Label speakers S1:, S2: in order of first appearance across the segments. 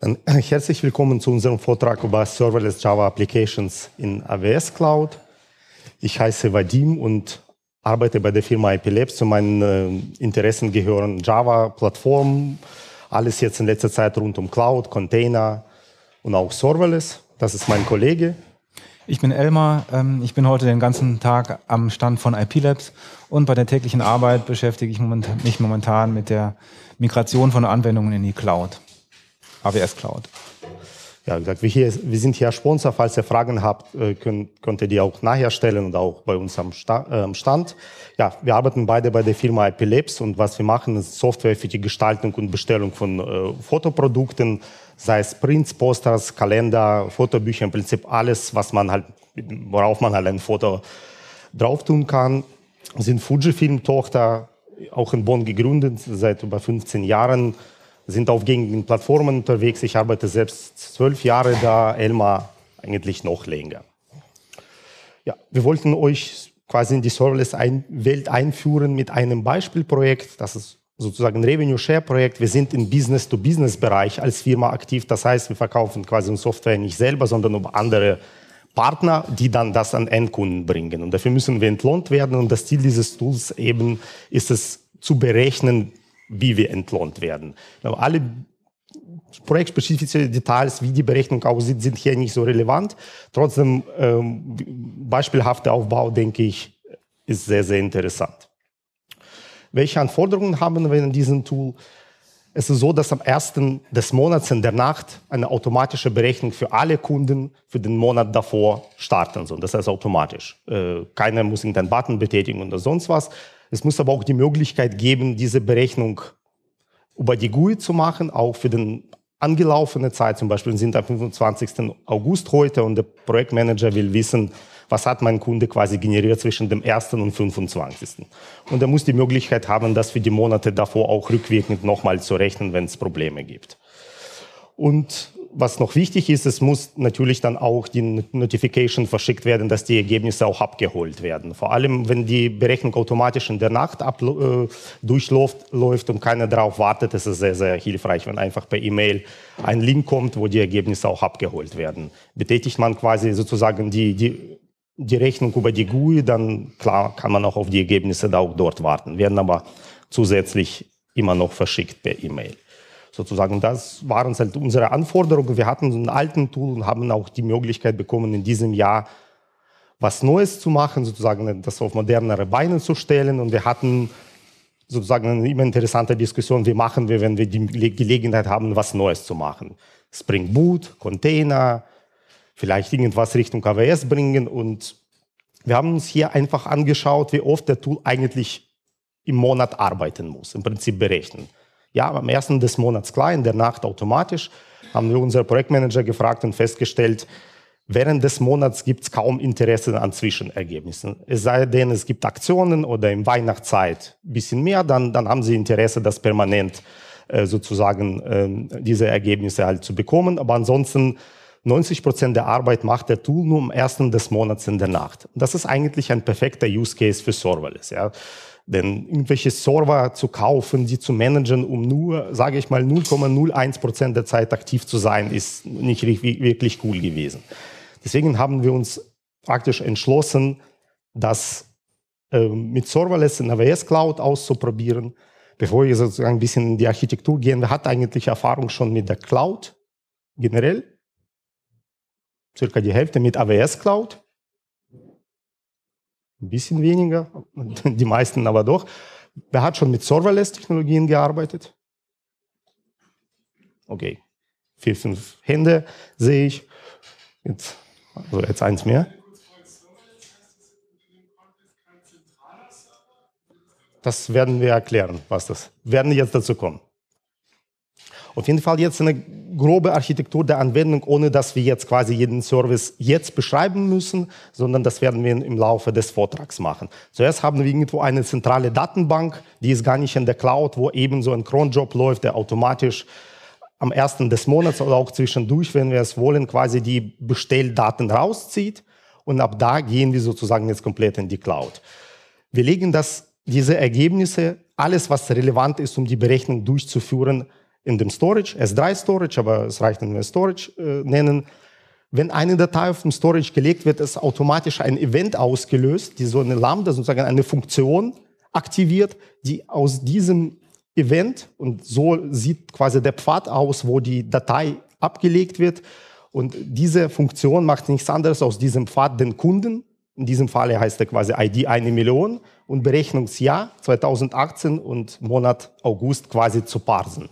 S1: Dann äh, herzlich willkommen zu unserem Vortrag über Serverless Java Applications in AWS Cloud. Ich heiße Vadim und arbeite bei der Firma IP Labs. Zu meinen äh, Interessen gehören Java, Plattformen, alles jetzt in letzter Zeit rund um Cloud, Container und auch Serverless. Das ist mein Kollege.
S2: Ich bin Elmar. Ähm, ich bin heute den ganzen Tag am Stand von IP Labs und bei der täglichen Arbeit beschäftige ich moment, mich momentan mit der Migration von Anwendungen in die Cloud.
S1: AWS Cloud. Ja, wie gesagt, wir, hier, wir sind hier Sponsor. Falls ihr Fragen habt, äh, könnt, könnt ihr die auch nachher stellen und auch bei uns äh, am Stand. Ja, wir arbeiten beide bei der Firma IP Labs und was wir machen, ist Software für die Gestaltung und Bestellung von äh, Fotoprodukten, sei es Prints, Posters, Kalender, Fotobücher, im Prinzip alles, was man halt, worauf man halt ein Foto drauf tun kann. Wir sind Fujifilm-Tochter, auch in Bonn gegründet, seit über 15 Jahren sind auf gängigen Plattformen unterwegs. Ich arbeite selbst zwölf Jahre da, Elmar eigentlich noch länger. Ja, wir wollten euch quasi in die Serverless-Welt einführen mit einem Beispielprojekt. Das ist sozusagen ein Revenue-Share-Projekt. Wir sind im Business-to-Business-Bereich als Firma aktiv. Das heißt, wir verkaufen quasi unsere Software nicht selber, sondern über andere Partner, die dann das an Endkunden bringen. Und dafür müssen wir entlohnt werden. Und das Ziel dieses Tools eben ist es zu berechnen, wie wir entlohnt werden. Alle projektspezifische Details, wie die Berechnung aussieht, sind hier nicht so relevant. Trotzdem, ähm, beispielhafter Aufbau, denke ich, ist sehr, sehr interessant. Welche Anforderungen haben wir in diesem Tool? Es ist so, dass am 1. des Monats in der Nacht eine automatische Berechnung für alle Kunden für den Monat davor starten soll. Das heißt automatisch. Äh, keiner muss irgendeinen Button betätigen oder sonst was. Es muss aber auch die Möglichkeit geben, diese Berechnung über die GUI zu machen, auch für den angelaufene Zeit, zum Beispiel sind am 25. August heute und der Projektmanager will wissen, was hat mein Kunde quasi generiert zwischen dem 1. und 25. Und er muss die Möglichkeit haben, das für die Monate davor auch rückwirkend nochmal zu rechnen, wenn es Probleme gibt. Und was noch wichtig ist, es muss natürlich dann auch die Notification verschickt werden, dass die Ergebnisse auch abgeholt werden. Vor allem, wenn die Berechnung automatisch in der Nacht äh, durchläuft und keiner darauf wartet, ist es sehr, sehr hilfreich, wenn einfach per E-Mail ein Link kommt, wo die Ergebnisse auch abgeholt werden. Betätigt man quasi sozusagen die, die, die Rechnung über die GUI, dann klar kann man auch auf die Ergebnisse da auch dort warten, werden aber zusätzlich immer noch verschickt per E-Mail sozusagen. Das waren halt unsere Anforderungen. Wir hatten so einen alten Tool und haben auch die Möglichkeit bekommen, in diesem Jahr was Neues zu machen, sozusagen das auf modernere Beine zu stellen. Und wir hatten sozusagen eine immer interessante Diskussion, wie machen wir, wenn wir die Gelegenheit haben, was Neues zu machen. Spring Boot, Container, vielleicht irgendwas Richtung AWS bringen. Und wir haben uns hier einfach angeschaut, wie oft der Tool eigentlich im Monat arbeiten muss, im Prinzip berechnen ja, am ersten des Monats klar, in der Nacht automatisch, haben wir unseren Projektmanager gefragt und festgestellt, während des Monats gibt es kaum Interesse an Zwischenergebnissen. Es sei denn, es gibt Aktionen oder in Weihnachtszeit ein bisschen mehr, dann, dann haben sie Interesse, das permanent äh, sozusagen ähm, diese Ergebnisse halt zu bekommen. Aber ansonsten 90 Prozent der Arbeit macht der Tool nur am ersten des Monats in der Nacht. Das ist eigentlich ein perfekter Use Case für Serverless. Ja. Denn irgendwelche Server zu kaufen, die zu managen, um nur, sage ich mal, 0,01 Prozent der Zeit aktiv zu sein, ist nicht wirklich cool gewesen. Deswegen haben wir uns praktisch entschlossen, das äh, mit Serverless in AWS Cloud auszuprobieren. Bevor wir sozusagen ein bisschen in die Architektur gehen, wer hat eigentlich Erfahrung schon mit der Cloud generell, circa die Hälfte mit AWS Cloud ein bisschen weniger, die meisten aber doch. Wer hat schon mit Serverless-Technologien gearbeitet? Okay, vier, fünf Hände sehe ich. Jetzt, also jetzt eins mehr. Das werden wir erklären, was das. Werden jetzt dazu kommen. Auf jeden Fall jetzt eine grobe Architektur der Anwendung, ohne dass wir jetzt quasi jeden Service jetzt beschreiben müssen, sondern das werden wir im Laufe des Vortrags machen. Zuerst haben wir irgendwo eine zentrale Datenbank, die ist gar nicht in der Cloud, wo eben so ein Cronjob läuft, der automatisch am ersten des Monats oder auch zwischendurch, wenn wir es wollen, quasi die Bestelldaten rauszieht. Und ab da gehen wir sozusagen jetzt komplett in die Cloud. Wir legen das, diese Ergebnisse, alles was relevant ist, um die Berechnung durchzuführen, in dem Storage, S3-Storage, aber es reicht, wenn wir Storage äh, nennen. Wenn eine Datei auf dem Storage gelegt wird, ist automatisch ein Event ausgelöst, die so eine Lambda, sozusagen eine Funktion aktiviert, die aus diesem Event, und so sieht quasi der Pfad aus, wo die Datei abgelegt wird, und diese Funktion macht nichts anderes aus diesem Pfad den Kunden. In diesem Fall heißt er quasi ID eine Million und Berechnungsjahr 2018 und Monat August quasi zu parsen.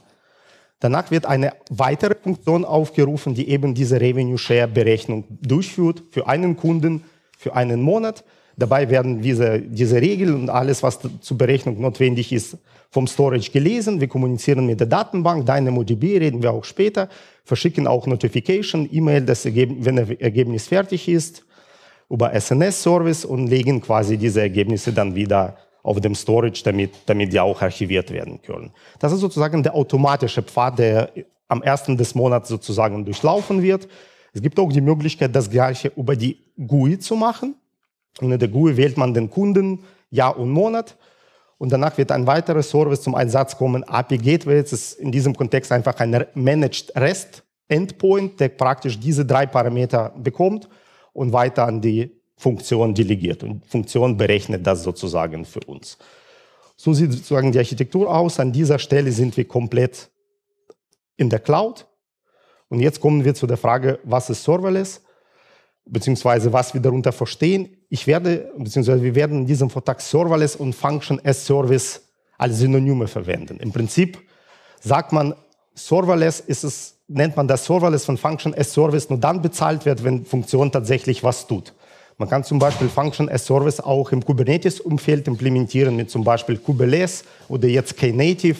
S1: Danach wird eine weitere Funktion aufgerufen, die eben diese Revenue Share Berechnung durchführt für einen Kunden für einen Monat. Dabei werden diese, diese Regeln und alles, was zur Berechnung notwendig ist, vom Storage gelesen. Wir kommunizieren mit der Datenbank, DynamoDB reden wir auch später, verschicken auch Notification, E-Mail, wenn das Ergebnis fertig ist, über SNS-Service und legen quasi diese Ergebnisse dann wieder auf dem Storage, damit, damit die auch archiviert werden können. Das ist sozusagen der automatische Pfad, der am ersten des Monats sozusagen durchlaufen wird. Es gibt auch die Möglichkeit, das Gleiche über die GUI zu machen. Und in der GUI wählt man den Kunden, Jahr und Monat. Und danach wird ein weiterer Service zum Einsatz kommen. API Gateway das ist in diesem Kontext einfach ein Managed REST Endpoint, der praktisch diese drei Parameter bekommt und weiter an die Funktion delegiert und Funktion berechnet das sozusagen für uns. So sieht sozusagen die Architektur aus. An dieser Stelle sind wir komplett in der Cloud. Und jetzt kommen wir zu der Frage, was ist Serverless, beziehungsweise was wir darunter verstehen. Ich werde, beziehungsweise wir werden in diesem Vortrag Serverless und Function as Service als Synonyme verwenden. Im Prinzip sagt man, Serverless ist es, nennt man das Serverless von Function as Service nur dann bezahlt wird, wenn Funktion tatsächlich was tut. Man kann zum Beispiel Function as Service auch im Kubernetes-Umfeld implementieren, mit zum Beispiel Kubeless oder jetzt Knative.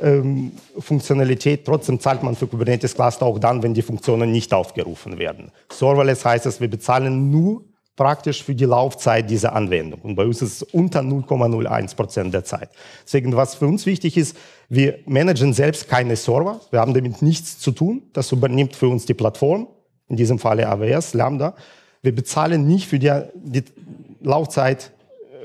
S1: Ähm, Funktionalität. Trotzdem zahlt man für Kubernetes Cluster auch dann, wenn die Funktionen nicht aufgerufen werden. Serverless heißt es, wir bezahlen nur praktisch für die Laufzeit dieser Anwendung. Und bei uns ist es unter 0,01 Prozent der Zeit. Deswegen, was für uns wichtig ist, wir managen selbst keine Server. Wir haben damit nichts zu tun. Das übernimmt für uns die Plattform, in diesem Falle AWS, Lambda. Wir bezahlen nicht für die, die Laufzeit,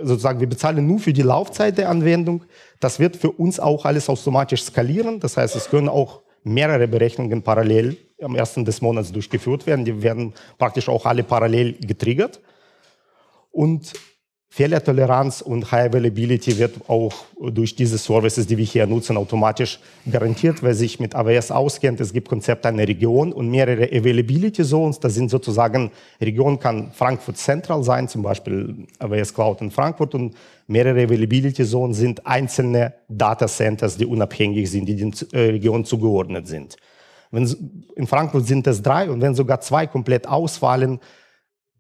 S1: sozusagen, wir bezahlen nur für die Laufzeit der Anwendung. Das wird für uns auch alles automatisch skalieren. Das heißt, es können auch mehrere Berechnungen parallel am ersten des Monats durchgeführt werden. Die werden praktisch auch alle parallel getriggert. Und Fehlertoleranz und High Availability wird auch durch diese Services, die wir hier nutzen, automatisch garantiert. Wer sich mit AWS auskennt, es gibt Konzepte einer Region und mehrere Availability Zones. Das sind sozusagen, Region kann Frankfurt Central sein, zum Beispiel AWS Cloud in Frankfurt und mehrere Availability Zones sind einzelne Data Centers, die unabhängig sind, die den äh, Region zugeordnet sind. Wenn, in Frankfurt sind es drei und wenn sogar zwei komplett ausfallen,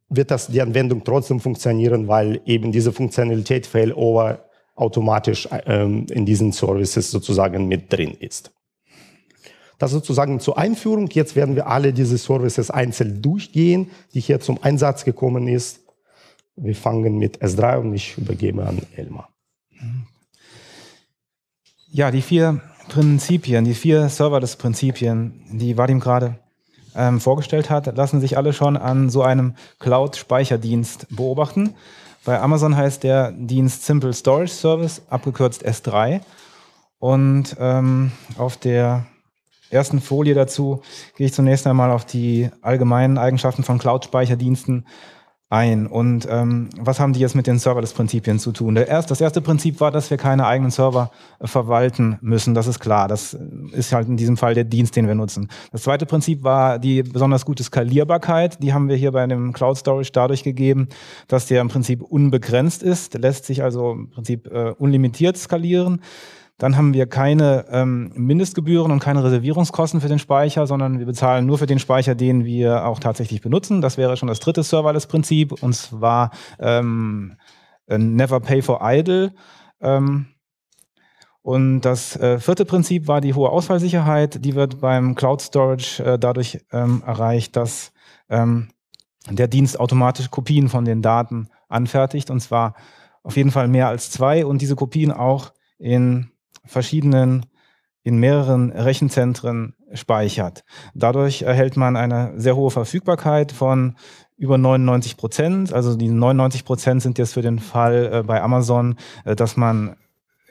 S1: wird das die Anwendung trotzdem funktionieren, weil eben diese Funktionalität Failover automatisch ähm, in diesen Services sozusagen mit drin ist. Das sozusagen zur Einführung. Jetzt werden wir alle diese Services einzeln durchgehen, die hier zum Einsatz gekommen ist. Wir fangen mit S3 und ich übergebe an Elmar. Ja, die vier Prinzipien, die
S2: vier Serverless-Prinzipien, die Vadim gerade ähm, vorgestellt hat, lassen sich alle schon an so einem Cloud-Speicherdienst beobachten. Bei Amazon heißt der Dienst Simple Storage Service, abgekürzt S3. Und ähm, auf der ersten Folie dazu gehe ich zunächst einmal auf die allgemeinen Eigenschaften von Cloud-Speicherdiensten ein. Und ähm, was haben die jetzt mit den Serverless-Prinzipien zu tun? Der Erst, das erste Prinzip war, dass wir keine eigenen Server äh, verwalten müssen. Das ist klar. Das äh, ist halt in diesem Fall der Dienst, den wir nutzen. Das zweite Prinzip war die besonders gute Skalierbarkeit. Die haben wir hier bei dem Cloud Storage dadurch gegeben, dass der im Prinzip unbegrenzt ist. Der lässt sich also im Prinzip äh, unlimitiert skalieren. Dann haben wir keine ähm, Mindestgebühren und keine Reservierungskosten für den Speicher, sondern wir bezahlen nur für den Speicher, den wir auch tatsächlich benutzen. Das wäre schon das dritte Serverless-Prinzip und zwar ähm, äh, Never Pay for Idle. Ähm, und das äh, vierte Prinzip war die hohe Ausfallsicherheit. Die wird beim Cloud Storage äh, dadurch ähm, erreicht, dass ähm, der Dienst automatisch Kopien von den Daten anfertigt und zwar auf jeden Fall mehr als zwei und diese Kopien auch in verschiedenen, in mehreren Rechenzentren speichert. Dadurch erhält man eine sehr hohe Verfügbarkeit von über 99 Prozent. Also die 99 Prozent sind jetzt für den Fall äh, bei Amazon, äh, dass man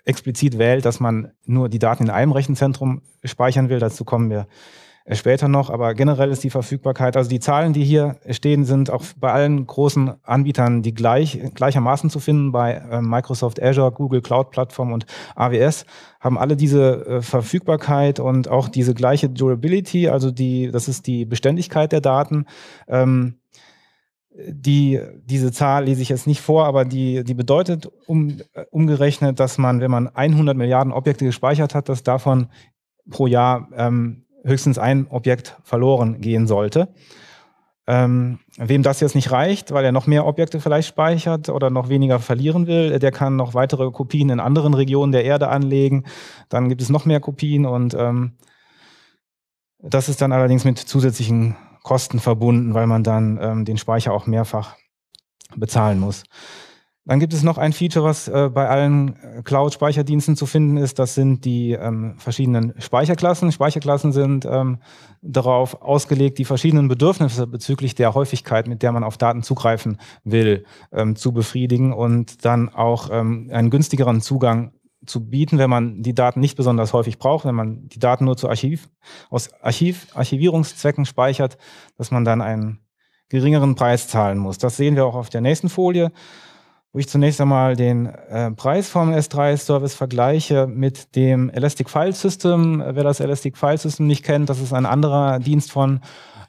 S2: explizit wählt, dass man nur die Daten in einem Rechenzentrum speichern will. Dazu kommen wir äh, später noch, aber generell ist die Verfügbarkeit, also die Zahlen, die hier stehen, sind auch bei allen großen Anbietern die gleich, gleichermaßen zu finden, bei ähm, Microsoft Azure, Google Cloud Plattform und AWS haben alle diese äh, Verfügbarkeit und auch diese gleiche Durability, also die, das ist die Beständigkeit der Daten. Ähm, die, diese Zahl lese ich jetzt nicht vor, aber die, die bedeutet um, äh, umgerechnet, dass man, wenn man 100 Milliarden Objekte gespeichert hat, dass davon pro Jahr ähm, höchstens ein Objekt verloren gehen sollte. Ähm, wem das jetzt nicht reicht, weil er noch mehr Objekte vielleicht speichert oder noch weniger verlieren will, der kann noch weitere Kopien in anderen Regionen der Erde anlegen. Dann gibt es noch mehr Kopien und ähm, das ist dann allerdings mit zusätzlichen Kosten verbunden, weil man dann ähm, den Speicher auch mehrfach bezahlen muss. Dann gibt es noch ein Feature, was äh, bei allen äh, Cloud-Speicherdiensten zu finden ist. Das sind die ähm, verschiedenen Speicherklassen. Speicherklassen sind ähm, darauf ausgelegt, die verschiedenen Bedürfnisse bezüglich der Häufigkeit, mit der man auf Daten zugreifen will, ähm, zu befriedigen und dann auch ähm, einen günstigeren Zugang zu bieten, wenn man die Daten nicht besonders häufig braucht, wenn man die Daten nur zu Archiv, aus Archiv, Archivierungszwecken speichert, dass man dann einen geringeren Preis zahlen muss. Das sehen wir auch auf der nächsten Folie wo ich zunächst einmal den äh, Preis vom S3 Service vergleiche mit dem Elastic File System. Wer das Elastic File System nicht kennt, das ist ein anderer Dienst von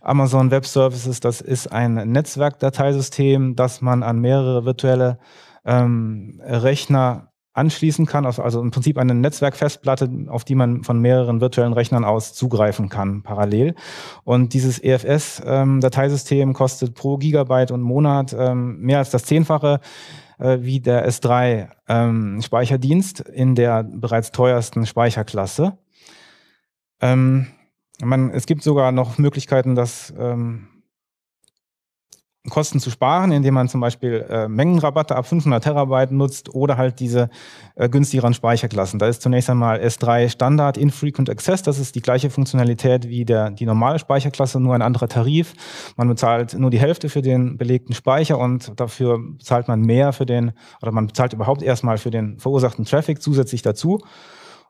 S2: Amazon Web Services. Das ist ein Netzwerkdateisystem, das man an mehrere virtuelle ähm, Rechner anschließen kann, also, also im Prinzip eine Netzwerkfestplatte, auf die man von mehreren virtuellen Rechnern aus zugreifen kann, parallel. Und dieses EFS-Dateisystem ähm, kostet pro Gigabyte und Monat ähm, mehr als das Zehnfache äh, wie der S3-Speicherdienst ähm, in der bereits teuersten Speicherklasse. Ähm, man, es gibt sogar noch Möglichkeiten, dass ähm, Kosten zu sparen, indem man zum Beispiel äh, Mengenrabatte ab 500 Terabyte nutzt oder halt diese äh, günstigeren Speicherklassen. Da ist zunächst einmal S3 Standard Infrequent Access. Das ist die gleiche Funktionalität wie der, die normale Speicherklasse, nur ein anderer Tarif. Man bezahlt nur die Hälfte für den belegten Speicher und dafür zahlt man mehr für den, oder man bezahlt überhaupt erstmal für den verursachten Traffic zusätzlich dazu.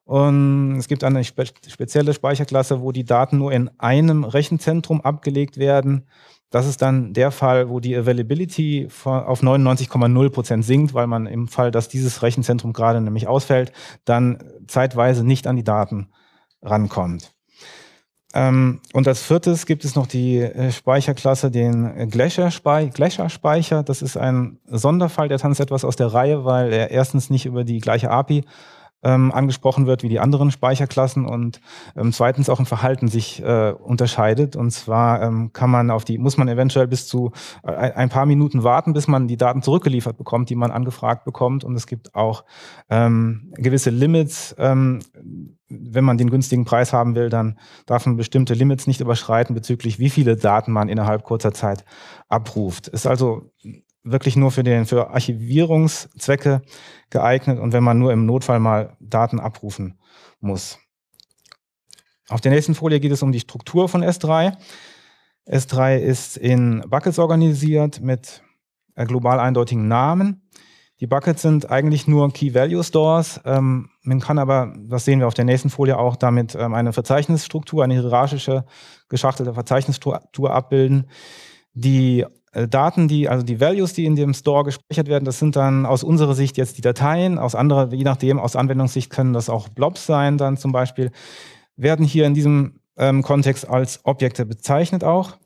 S2: Und es gibt eine spe spezielle Speicherklasse, wo die Daten nur in einem Rechenzentrum abgelegt werden das ist dann der Fall, wo die Availability auf 99,0 Prozent sinkt, weil man im Fall, dass dieses Rechenzentrum gerade nämlich ausfällt, dann zeitweise nicht an die Daten rankommt. Ähm, und als viertes gibt es noch die äh, Speicherklasse, den äh, Glacier-Speicher. Das ist ein Sonderfall, der tanzt etwas aus der Reihe, weil er erstens nicht über die gleiche API ähm, angesprochen wird wie die anderen Speicherklassen und ähm, zweitens auch im Verhalten sich äh, unterscheidet. Und zwar ähm, kann man auf die, muss man eventuell bis zu äh, ein paar Minuten warten, bis man die Daten zurückgeliefert bekommt, die man angefragt bekommt. Und es gibt auch ähm, gewisse Limits. Ähm, wenn man den günstigen Preis haben will, dann darf man bestimmte Limits nicht überschreiten bezüglich, wie viele Daten man innerhalb kurzer Zeit abruft. Ist also wirklich nur für den für Archivierungszwecke geeignet und wenn man nur im Notfall mal Daten abrufen muss. Auf der nächsten Folie geht es um die Struktur von S3. S3 ist in Buckets organisiert mit äh, global eindeutigen Namen. Die Buckets sind eigentlich nur Key-Value-Stores. Ähm, man kann aber, das sehen wir auf der nächsten Folie auch, damit ähm, eine Verzeichnisstruktur, eine hierarchische, geschachtelte Verzeichnisstruktur abbilden, die äh, Daten, die, also die Values, die in dem Store gespeichert werden, das sind dann aus unserer Sicht jetzt die Dateien, aus anderer, je nachdem, aus Anwendungssicht können das auch Blobs sein, dann zum Beispiel, werden hier in diesem ähm, Kontext als Objekte bezeichnet auch.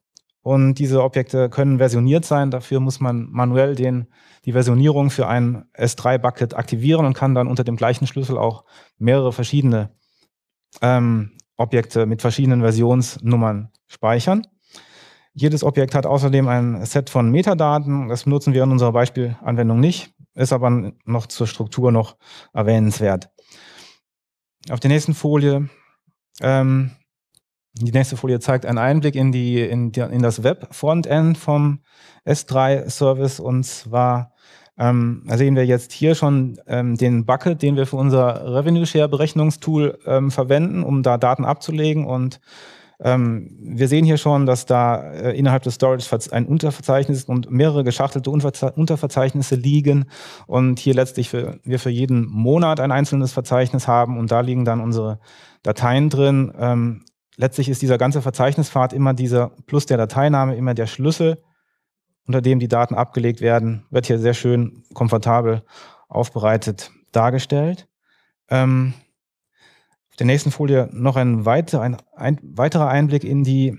S2: Und diese Objekte können versioniert sein. Dafür muss man manuell den, die Versionierung für ein S3-Bucket aktivieren und kann dann unter dem gleichen Schlüssel auch mehrere verschiedene ähm, Objekte mit verschiedenen Versionsnummern speichern. Jedes Objekt hat außerdem ein Set von Metadaten. Das benutzen wir in unserer Beispielanwendung nicht, ist aber noch zur Struktur noch erwähnenswert. Auf der nächsten Folie, ähm, die nächste Folie zeigt einen Einblick in, die, in, die, in das Web-Frontend vom S3-Service. Und zwar ähm, sehen wir jetzt hier schon ähm, den Bucket, den wir für unser Revenue-Share-Berechnungstool ähm, verwenden, um da Daten abzulegen und ähm, wir sehen hier schon, dass da äh, innerhalb des Storage ein Unterverzeichnis und mehrere geschachtelte Unverze Unterverzeichnisse liegen und hier letztlich für, wir für jeden Monat ein einzelnes Verzeichnis haben und da liegen dann unsere Dateien drin. Ähm, letztlich ist dieser ganze Verzeichnispfad immer dieser plus der Dateiname immer der Schlüssel, unter dem die Daten abgelegt werden, wird hier sehr schön komfortabel aufbereitet dargestellt. Ähm, der nächsten Folie noch ein, weiter, ein, ein weiterer Einblick in die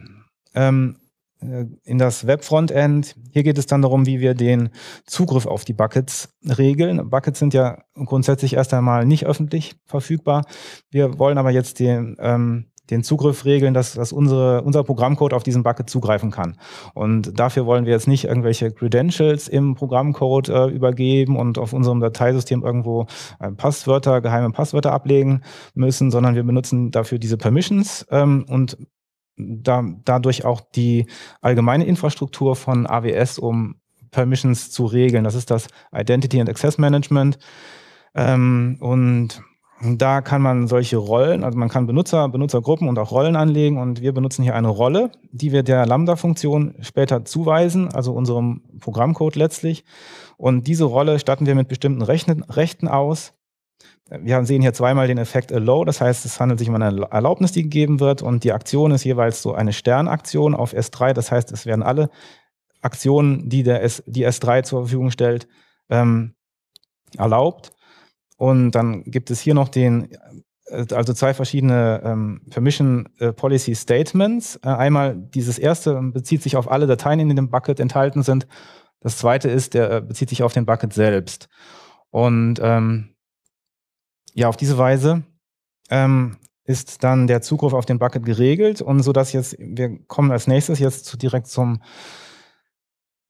S2: ähm, äh, in das Web-Frontend. Hier geht es dann darum, wie wir den Zugriff auf die Buckets regeln. Buckets sind ja grundsätzlich erst einmal nicht öffentlich verfügbar. Wir wollen aber jetzt den, ähm, den Zugriff regeln, dass, dass unsere, unser Programmcode auf diesen Bucket zugreifen kann. Und dafür wollen wir jetzt nicht irgendwelche Credentials im Programmcode äh, übergeben und auf unserem Dateisystem irgendwo äh, Passwörter, geheime Passwörter ablegen müssen, sondern wir benutzen dafür diese Permissions ähm, und da, dadurch auch die allgemeine Infrastruktur von AWS, um Permissions zu regeln. Das ist das Identity and Access Management. Ähm, und da kann man solche Rollen, also man kann Benutzer, Benutzergruppen und auch Rollen anlegen und wir benutzen hier eine Rolle, die wir der Lambda-Funktion später zuweisen, also unserem Programmcode letztlich. Und diese Rolle statten wir mit bestimmten Rechten aus. Wir sehen hier zweimal den Effekt Allow, das heißt, es handelt sich um eine Erlaubnis, die gegeben wird und die Aktion ist jeweils so eine Sternaktion auf S3, das heißt, es werden alle Aktionen, die der S, die S3 zur Verfügung stellt, ähm, erlaubt. Und dann gibt es hier noch den, äh, also zwei verschiedene ähm, Permission äh, Policy Statements. Äh, einmal dieses erste ähm, bezieht sich auf alle Dateien, die in dem Bucket enthalten sind. Das zweite ist, der äh, bezieht sich auf den Bucket selbst. Und ähm, ja, auf diese Weise ähm, ist dann der Zugriff auf den Bucket geregelt und so dass jetzt, wir kommen als nächstes jetzt zu, direkt zum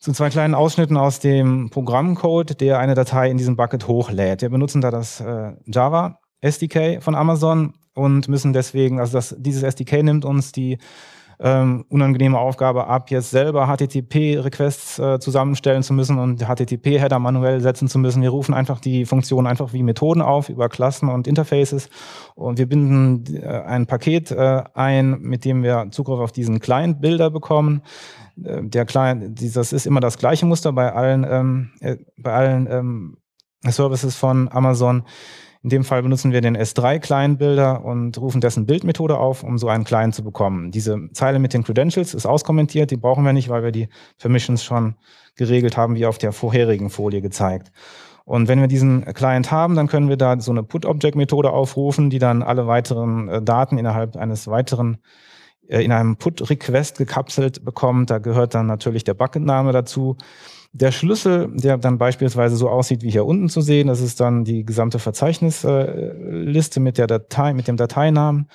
S2: zu zwei kleinen Ausschnitten aus dem Programmcode, der eine Datei in diesem Bucket hochlädt. Wir benutzen da das äh, Java SDK von Amazon und müssen deswegen, also das, dieses SDK nimmt uns die ähm, unangenehme Aufgabe ab, jetzt selber HTTP-Requests äh, zusammenstellen zu müssen und HTTP-Header manuell setzen zu müssen. Wir rufen einfach die Funktionen einfach wie Methoden auf über Klassen und Interfaces und wir binden äh, ein Paket äh, ein, mit dem wir Zugriff auf diesen Client-Bilder bekommen. Äh, der Client, dieses ist immer das gleiche Muster bei allen, ähm, äh, bei allen ähm, Services von Amazon. In dem Fall benutzen wir den S3-Client-Builder und rufen dessen Bildmethode auf, um so einen Client zu bekommen. Diese Zeile mit den Credentials ist auskommentiert, die brauchen wir nicht, weil wir die Permissions schon geregelt haben, wie auf der vorherigen Folie gezeigt. Und wenn wir diesen Client haben, dann können wir da so eine Put-Object-Methode aufrufen, die dann alle weiteren äh, Daten innerhalb eines weiteren äh, in einem Put-Request gekapselt bekommt. Da gehört dann natürlich der Bucket-Name dazu. Der Schlüssel, der dann beispielsweise so aussieht wie hier unten zu sehen, das ist dann die gesamte Verzeichnisliste mit der Datei, mit dem Dateinamen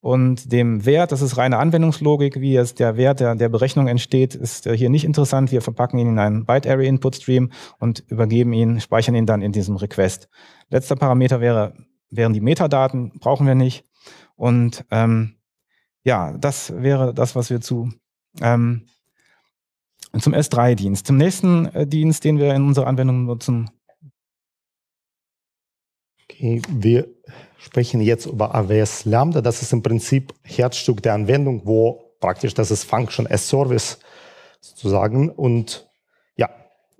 S2: und dem Wert. Das ist reine Anwendungslogik, wie jetzt der Wert der, der Berechnung entsteht, ist äh, hier nicht interessant. Wir verpacken ihn in einen Byte Array Input Stream und übergeben ihn, speichern ihn dann in diesem Request. Letzter Parameter wäre wären die Metadaten, brauchen wir nicht und ähm, ja, das wäre das, was wir zu ähm, zum
S1: S3-Dienst. Zum nächsten äh, Dienst, den wir in unserer Anwendung nutzen. Okay, wir sprechen jetzt über AWS Lambda. Das ist im Prinzip Herzstück der Anwendung, wo praktisch das ist Function as Service sozusagen. Und ja,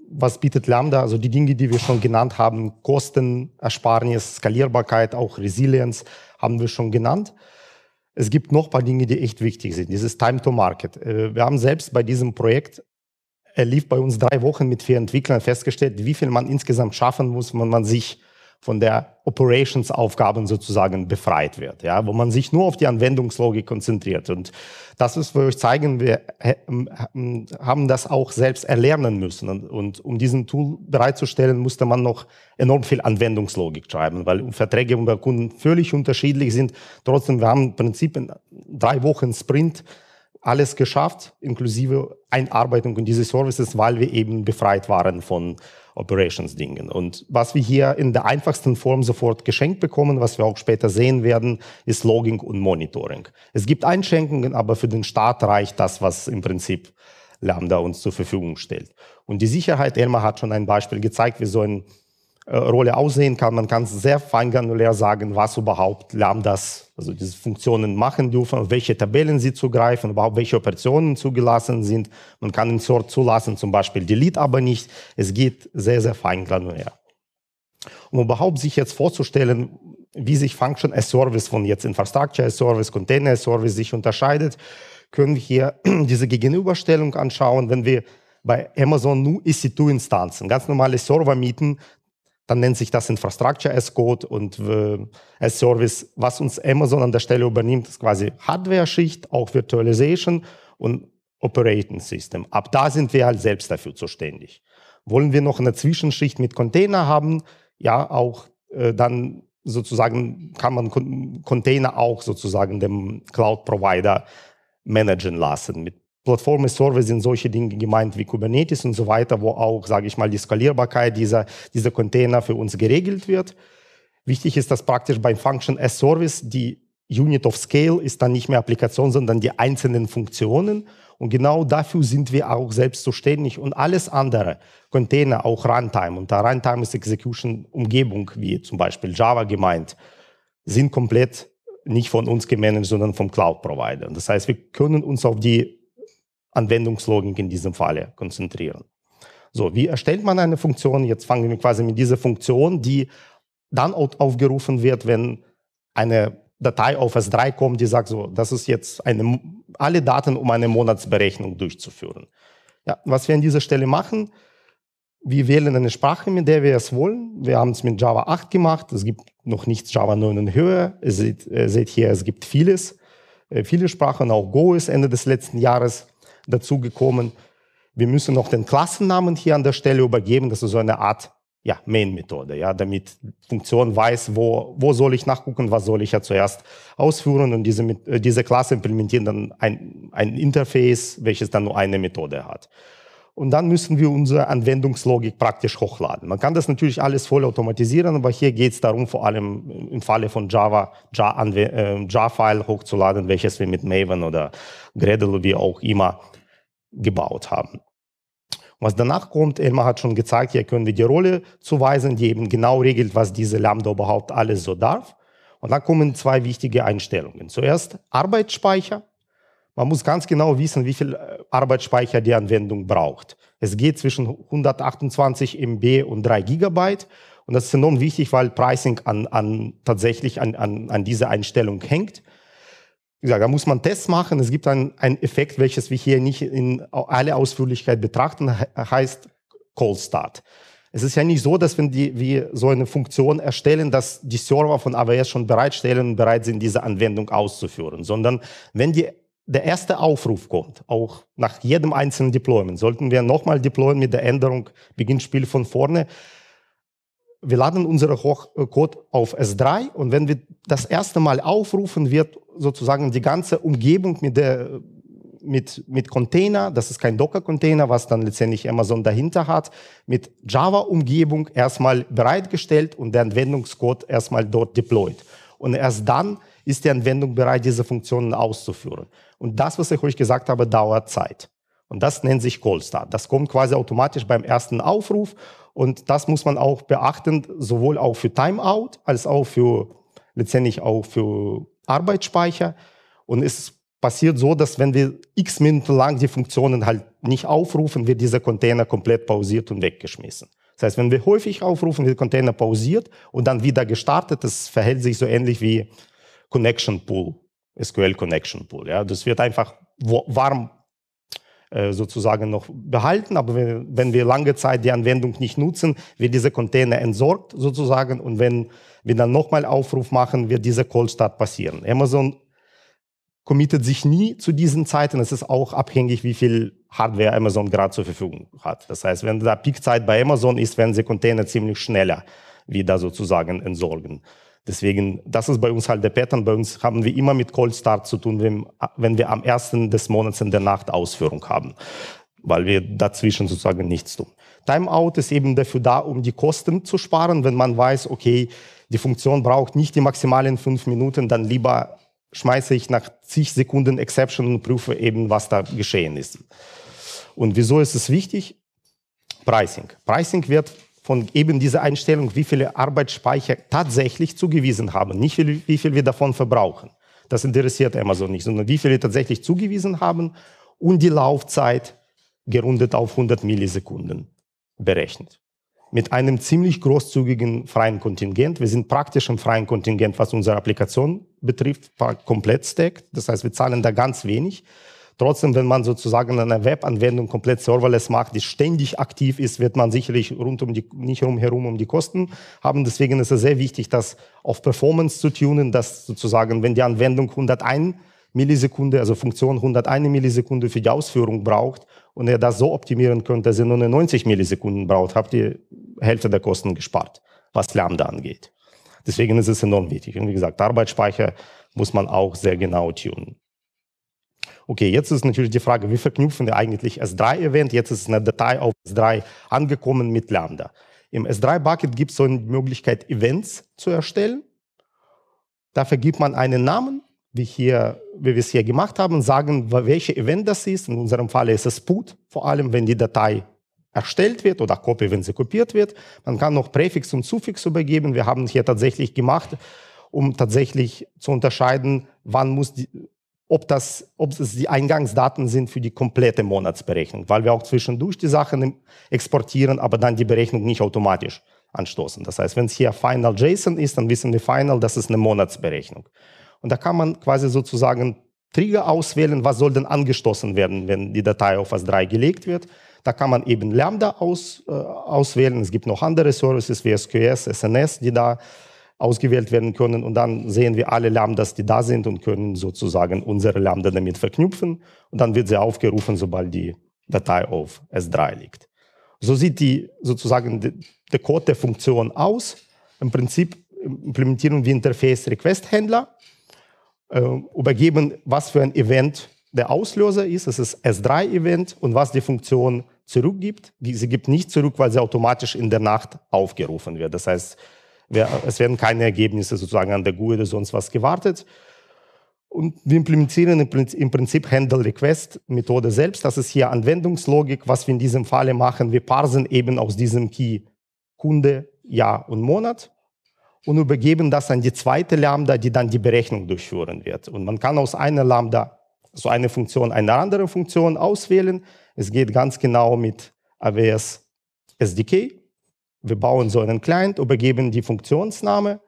S1: was bietet Lambda? Also die Dinge, die wir schon genannt haben, Kosten, Ersparnis, Skalierbarkeit, auch Resilienz, haben wir schon genannt es gibt noch ein paar Dinge, die echt wichtig sind. Dieses Time to Market. Äh, wir haben selbst bei diesem Projekt, er lief bei uns drei Wochen mit vier Entwicklern festgestellt, wie viel man insgesamt schaffen muss, wenn man sich von der Operations-Aufgaben sozusagen befreit wird, ja, wo man sich nur auf die Anwendungslogik konzentriert. Und das ist, wo ich zeigen, wir hm, hm, haben das auch selbst erlernen müssen. Und, und um diesen Tool bereitzustellen, musste man noch enorm viel Anwendungslogik schreiben, weil Verträge unter Kunden völlig unterschiedlich sind. Trotzdem, wir haben im Prinzip in drei Wochen Sprint alles geschafft, inklusive Einarbeitung in diese Services, weil wir eben befreit waren von Operations-Dingen. Und was wir hier in der einfachsten Form sofort geschenkt bekommen, was wir auch später sehen werden, ist Logging und Monitoring. Es gibt Einschränkungen, aber für den Start reicht das, was im Prinzip Lambda uns zur Verfügung stellt. Und die Sicherheit, Elmar hat schon ein Beispiel gezeigt, wie so ein äh, Rolle aussehen kann. Man kann sehr feingranulär sagen, was überhaupt Lambdas, also diese Funktionen machen dürfen, welche Tabellen sie zugreifen, überhaupt welche Operationen zugelassen sind. Man kann den Sort zulassen, zum Beispiel Delete aber nicht. Es geht sehr, sehr feingranulär. Um überhaupt sich jetzt vorzustellen, wie sich Function as Service von jetzt Infrastructure as Service, Container as Service sich unterscheidet, können wir hier diese Gegenüberstellung anschauen, wenn wir bei Amazon nur EC2-Instanzen, ganz normale Server mieten, dann nennt sich das Infrastructure as Code und äh, as Service. Was uns Amazon an der Stelle übernimmt, ist quasi Hardware-Schicht, auch Virtualization und Operating System. Ab da sind wir halt selbst dafür zuständig. Wollen wir noch eine Zwischenschicht mit Container haben? Ja, auch äh, dann sozusagen kann man Container auch sozusagen dem Cloud-Provider managen lassen mit Plattformen, Service sind solche Dinge gemeint wie Kubernetes und so weiter, wo auch, sage ich mal, die Skalierbarkeit dieser, dieser Container für uns geregelt wird. Wichtig ist, dass praktisch beim Function as Service die Unit of Scale ist dann nicht mehr Applikation, sondern die einzelnen Funktionen. Und genau dafür sind wir auch selbst zuständig. Und alles andere, Container, auch Runtime, und da Runtime ist Execution-Umgebung, wie zum Beispiel Java gemeint, sind komplett nicht von uns gemanagt, sondern vom Cloud-Provider. Das heißt, wir können uns auf die Anwendungslogik in diesem Falle konzentrieren. So, wie erstellt man eine Funktion? Jetzt fangen wir quasi mit dieser Funktion, die dann aufgerufen wird, wenn eine Datei auf S3 kommt, die sagt so, das ist jetzt eine, alle Daten, um eine Monatsberechnung durchzuführen. Ja, was wir an dieser Stelle machen, wir wählen eine Sprache, mit der wir es wollen. Wir haben es mit Java 8 gemacht. Es gibt noch nicht Java 9 in Höhe. Ihr seht, ihr seht hier, es gibt vieles, äh, viele Sprachen. Auch Go ist Ende des letzten Jahres dazu gekommen. Wir müssen noch den Klassennamen hier an der Stelle übergeben. Das ist so eine Art ja, Main-Methode, ja, damit Funktion weiß, wo, wo soll ich nachgucken, was soll ich ja zuerst ausführen und diese, äh, diese Klasse implementiert dann ein, ein Interface, welches dann nur eine Methode hat. Und dann müssen wir unsere Anwendungslogik praktisch hochladen. Man kann das natürlich alles voll automatisieren, aber hier geht es darum, vor allem im Falle von Java, äh, Jar-File hochzuladen, welches wir mit Maven oder Gradle, wie auch immer, gebaut haben. Was danach kommt, Elmar hat schon gezeigt, hier können wir die Rolle zuweisen, die eben genau regelt, was diese Lambda überhaupt alles so darf. Und dann kommen zwei wichtige Einstellungen. Zuerst Arbeitsspeicher. Man muss ganz genau wissen, wie viel äh, Arbeitsspeicher die Anwendung braucht. Es geht zwischen 128 MB und 3 Gigabyte. Und das ist enorm wichtig, weil Pricing an, an tatsächlich an, an, an dieser Einstellung hängt ja, da muss man Tests machen. Es gibt einen, einen Effekt, welches wir hier nicht in alle Ausführlichkeit betrachten, heißt Call Start. Es ist ja nicht so, dass wenn die, wir so eine Funktion erstellen, dass die Server von AWS schon bereitstellen und bereit sind, diese Anwendung auszuführen, sondern wenn die, der erste Aufruf kommt, auch nach jedem einzelnen Deployment, sollten wir nochmal deployen mit der Änderung, Beginnspiel von vorne, wir laden unseren äh, Code auf S3 und wenn wir das erste Mal aufrufen, wird sozusagen die ganze Umgebung mit der mit, mit Container, das ist kein Docker-Container, was dann letztendlich Amazon dahinter hat, mit Java-Umgebung erstmal bereitgestellt und der Anwendungscode erstmal dort deployed. Und erst dann ist die Anwendung bereit, diese Funktionen auszuführen. Und das, was ich euch gesagt habe, dauert Zeit. Und das nennt sich Call Start. Das kommt quasi automatisch beim ersten Aufruf und das muss man auch beachten, sowohl auch für Timeout als auch für letztendlich auch für Arbeitsspeicher. Und es passiert so, dass wenn wir x Minuten lang die Funktionen halt nicht aufrufen, wird dieser Container komplett pausiert und weggeschmissen. Das heißt, wenn wir häufig aufrufen, wird der Container pausiert und dann wieder gestartet. Das verhält sich so ähnlich wie Connection Pool, SQL Connection Pool. Ja, das wird einfach warm äh, sozusagen noch behalten. Aber wenn, wenn wir lange Zeit die Anwendung nicht nutzen, wird dieser Container entsorgt sozusagen. Und wenn wir dann nochmal Aufruf machen, wird dieser Cold Start passieren. Amazon committet sich nie zu diesen Zeiten. Es ist auch abhängig, wie viel Hardware Amazon gerade zur Verfügung hat. Das heißt, wenn da Peakzeit bei Amazon ist, werden sie Container ziemlich schneller wieder sozusagen entsorgen. Deswegen, das ist bei uns halt der Pattern. Bei uns haben wir immer mit Cold Start zu tun, wenn, wir am ersten des Monats in der Nacht Ausführung haben, weil wir dazwischen sozusagen nichts tun. Timeout ist eben dafür da, um die Kosten zu sparen. Wenn man weiß, okay, die Funktion braucht nicht die maximalen fünf Minuten, dann lieber schmeiße ich nach zig Sekunden Exception und prüfe eben, was da geschehen ist. Und wieso ist es wichtig? Pricing. Pricing wird von eben dieser Einstellung, wie viele Arbeitsspeicher tatsächlich zugewiesen haben, nicht viel, wie viel wir davon verbrauchen. Das interessiert Amazon nicht, sondern wie viele tatsächlich zugewiesen haben und die Laufzeit gerundet auf 100 Millisekunden berechnet. Mit einem ziemlich großzügigen freien Kontingent. Wir sind praktisch im freien Kontingent, was unsere Applikation betrifft, komplett stack. Das heißt, wir zahlen da ganz wenig. Trotzdem, wenn man sozusagen eine Webanwendung komplett serverless macht, die ständig aktiv ist, wird man sicherlich rund um die, nicht rumherum um die Kosten haben. Deswegen ist es sehr wichtig, das auf Performance zu tunen, dass sozusagen, wenn die Anwendung 101 Millisekunde, also Funktion 101 Millisekunde für die Ausführung braucht und er das so optimieren könnte, dass er nur eine 90 Millisekunden braucht, habt ihr Hälfte der Kosten gespart, was Lambda angeht. Deswegen ist es enorm wichtig. Und wie gesagt, Arbeitsspeicher muss man auch sehr genau tunen. Okay, jetzt ist natürlich die Frage, wie verknüpfen wir eigentlich S3-Event? Jetzt ist eine Datei auf S3 angekommen mit Lambda. Im S3-Bucket gibt es so eine Möglichkeit, Events zu erstellen. Dafür gibt man einen Namen, wie, hier, wie wir es hier gemacht haben, sagen, welche Event das ist. In unserem Fall ist es put, vor allem wenn die Datei erstellt wird oder copy, wenn sie kopiert wird. Man kann noch Präfix und Suffix übergeben. Wir haben es hier tatsächlich gemacht, um tatsächlich zu unterscheiden, wann muss die, ob, das, ob es die Eingangsdaten sind für die komplette Monatsberechnung, weil wir auch zwischendurch die Sachen exportieren, aber dann die Berechnung nicht automatisch anstoßen. Das heißt, wenn es hier Final JSON ist, dann wissen wir Final, das ist eine Monatsberechnung. Und da kann man quasi sozusagen Trigger auswählen, was soll denn angestoßen werden, wenn die Datei auf S3 gelegt wird. Da kann man eben Lambda aus, äh, auswählen. Es gibt noch andere Services wie SQS, SNS, die da ausgewählt werden können. Und dann sehen wir alle Lambdas, die da sind und können sozusagen unsere Lambda damit verknüpfen. Und dann wird sie aufgerufen, sobald die Datei auf S3 liegt. So sieht die sozusagen der Code der Funktion aus. Im Prinzip implementieren wir Interface-Request-Händler, äh, übergeben, was für ein Event der Auslöser ist. Es ist S3-Event und was die Funktion zurückgibt. Sie gibt nicht zurück, weil sie automatisch in der Nacht aufgerufen wird. Das heißt, es werden keine Ergebnisse sozusagen an der GUI e oder sonst was gewartet. Und wir implementieren im Prinzip Handle-Request-Methode selbst. Das ist hier Anwendungslogik. Was wir in diesem Falle machen, wir parsen eben aus diesem Key Kunde, Jahr und Monat und übergeben das an die zweite Lambda, die dann die Berechnung durchführen wird. Und man kann aus einer Lambda so eine Funktion einer anderen Funktion auswählen. Es geht ganz genau mit AWS SDK. Wir bauen so einen Client, übergeben die Funktionsname.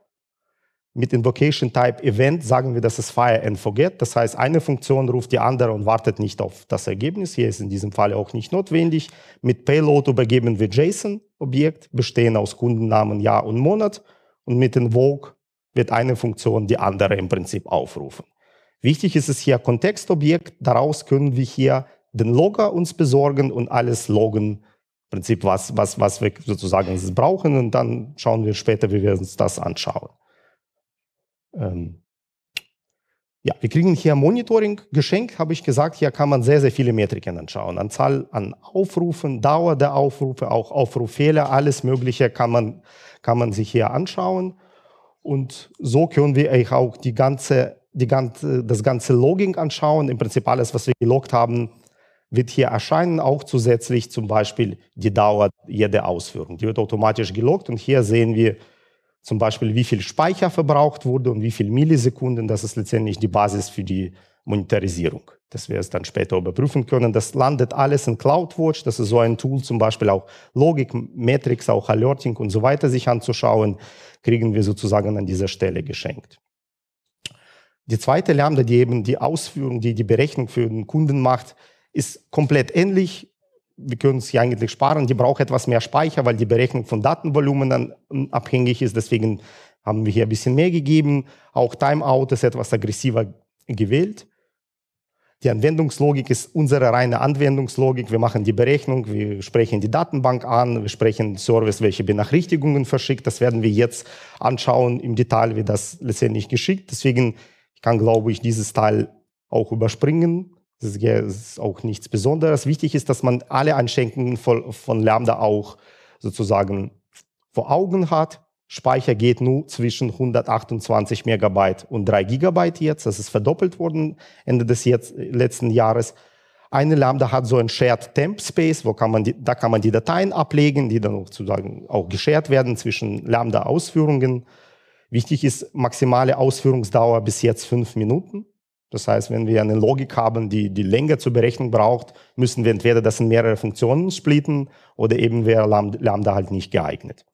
S1: Mit Invocation Type Event sagen wir, das ist Fire and Forget. Das heißt, eine Funktion ruft die andere und wartet nicht auf das Ergebnis. Hier ist in diesem Fall auch nicht notwendig. Mit Payload übergeben wir JSON-Objekt, bestehen aus Kundennamen, Jahr und Monat. Und mit Invoke wird eine Funktion die andere im Prinzip aufrufen. Wichtig ist es hier Kontextobjekt. Daraus können wir hier den Logger uns besorgen und alles loggen, Prinzip, was, was, was wir sozusagen brauchen und dann schauen wir später, wie wir uns das anschauen. Ähm ja, wir kriegen hier Monitoring geschenkt, habe ich gesagt. Hier kann man sehr, sehr viele Metriken anschauen. Anzahl an Aufrufen, Dauer der Aufrufe, auch Aufruffehler, alles Mögliche kann man, kann man sich hier anschauen. Und so können wir auch die ganze, die ganze, das ganze Logging anschauen. Im Prinzip alles, was wir geloggt haben, wird hier erscheinen, auch zusätzlich zum Beispiel die Dauer jeder Ausführung. Die wird automatisch gelockt und hier sehen wir zum Beispiel, wie viel Speicher verbraucht wurde und wie viele Millisekunden. Das ist letztendlich die Basis für die Monetarisierung, dass wir es dann später überprüfen können. Das landet alles in CloudWatch. Das ist so ein Tool, zum Beispiel auch Logik, Metrics, auch Alerting und so weiter sich anzuschauen, kriegen wir sozusagen an dieser Stelle geschenkt. Die zweite Lambda, die eben die Ausführung, die die Berechnung für den Kunden macht, ist komplett ähnlich. Wir können es hier eigentlich sparen. Die braucht etwas mehr Speicher, weil die Berechnung von Datenvolumen dann ähm, abhängig ist. Deswegen haben wir hier ein bisschen mehr gegeben. Auch Timeout ist etwas aggressiver gewählt. Die Anwendungslogik ist unsere reine Anwendungslogik. Wir machen die Berechnung, wir sprechen die Datenbank an, wir sprechen Service, welche Benachrichtigungen verschickt. Das werden wir jetzt anschauen im Detail, wie das letztendlich geschickt. Deswegen ich kann, glaube ich, dieses Teil auch überspringen. Das ist auch nichts Besonderes. Wichtig ist, dass man alle Einschränkungen von, Lambda auch sozusagen vor Augen hat. Speicher geht nur zwischen 128 Megabyte und 3 Gigabyte jetzt. Das ist verdoppelt worden Ende des jetzt, letzten Jahres. Eine Lambda hat so ein Shared Temp Space, wo kann man die, da kann man die Dateien ablegen, die dann sozusagen auch geshared werden zwischen Lambda-Ausführungen. Wichtig ist maximale Ausführungsdauer bis jetzt fünf Minuten. Das heißt, wenn wir eine Logik haben, die die Länge zur Berechnung braucht, müssen wir entweder das in mehrere Funktionen splitten oder eben wäre Lambda halt nicht geeignet.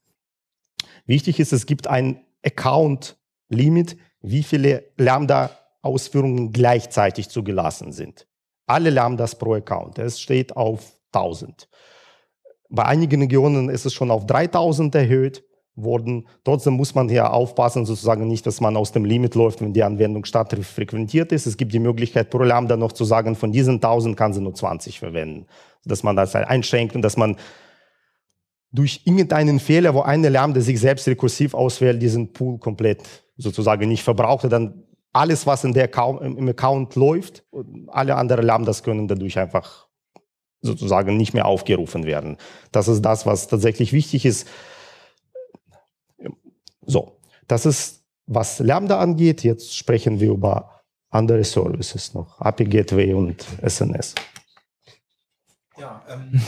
S1: Wichtig ist, es gibt ein Account-Limit, wie viele Lambda-Ausführungen gleichzeitig zugelassen sind. Alle Lambdas pro Account. Es steht auf 1000. Bei einigen Regionen ist es schon auf 3000 erhöht wurden. Trotzdem muss man hier aufpassen, sozusagen nicht, dass man aus dem Limit läuft, wenn die Anwendung Stadttarif frequentiert ist. Es gibt die Möglichkeit, pro Lambda noch zu sagen, von diesen 1000 kann sie nur 20 verwenden. Dass man das halt einschränkt und dass man durch irgendeinen Fehler, wo eine Lambda sich selbst rekursiv auswählt, diesen Pool komplett sozusagen nicht verbraucht, dann alles, was in der im Account läuft, alle anderen Lambdas können dadurch einfach sozusagen nicht mehr aufgerufen werden. Das ist das, was tatsächlich wichtig ist. So, das ist, was Lambda angeht. Jetzt sprechen wir über andere Services noch, API Gateway und SNS. Ja, ähm,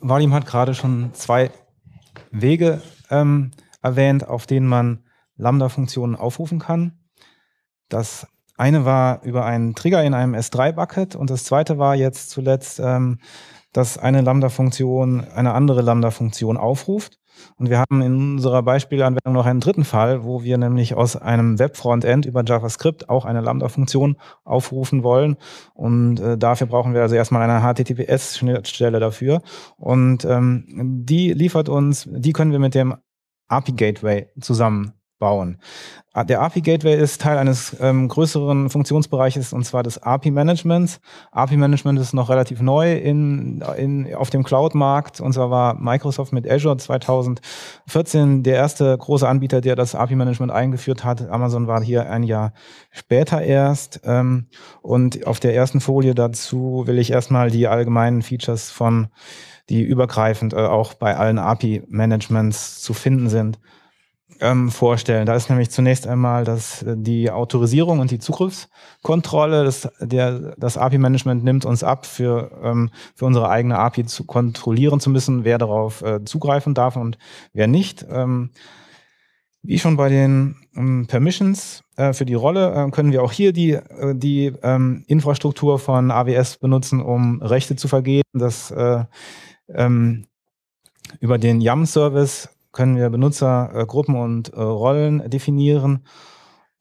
S1: Vadim
S2: hat gerade schon zwei Wege ähm, erwähnt, auf denen man Lambda-Funktionen aufrufen kann. Das eine war über einen Trigger in einem S3-Bucket und das zweite war jetzt zuletzt, ähm, dass eine Lambda-Funktion eine andere Lambda-Funktion aufruft. Und wir haben in unserer Beispielanwendung noch einen dritten Fall, wo wir nämlich aus einem Web-Frontend über JavaScript auch eine Lambda-Funktion aufrufen wollen. Und äh, dafür brauchen wir also erstmal eine HTTPS-Schnittstelle dafür. Und ähm, die liefert uns, die können wir mit dem API Gateway zusammen bauen. Ah, der API Gateway ist Teil eines ähm, größeren Funktionsbereiches und zwar des API Managements. API Management ist noch relativ neu in, in, auf dem Cloud-Markt. Und zwar war Microsoft mit Azure 2014 der erste große Anbieter, der das API Management eingeführt hat. Amazon war hier ein Jahr später erst. Ähm, und auf der ersten Folie dazu will ich erstmal die allgemeinen Features von, die übergreifend äh, auch bei allen API Managements zu finden sind, ähm, vorstellen. Da ist nämlich zunächst einmal das, äh, die Autorisierung und die Zugriffskontrolle. Das, der, das API-Management nimmt uns ab, für, ähm, für unsere eigene API zu kontrollieren zu müssen, wer darauf äh, zugreifen darf und wer nicht. Ähm, wie schon bei den ähm, Permissions äh, für die Rolle äh, können wir auch hier die, äh, die ähm, Infrastruktur von AWS benutzen, um Rechte zu vergeben. Das äh, ähm, über den YAM-Service können wir Benutzergruppen und äh, Rollen definieren.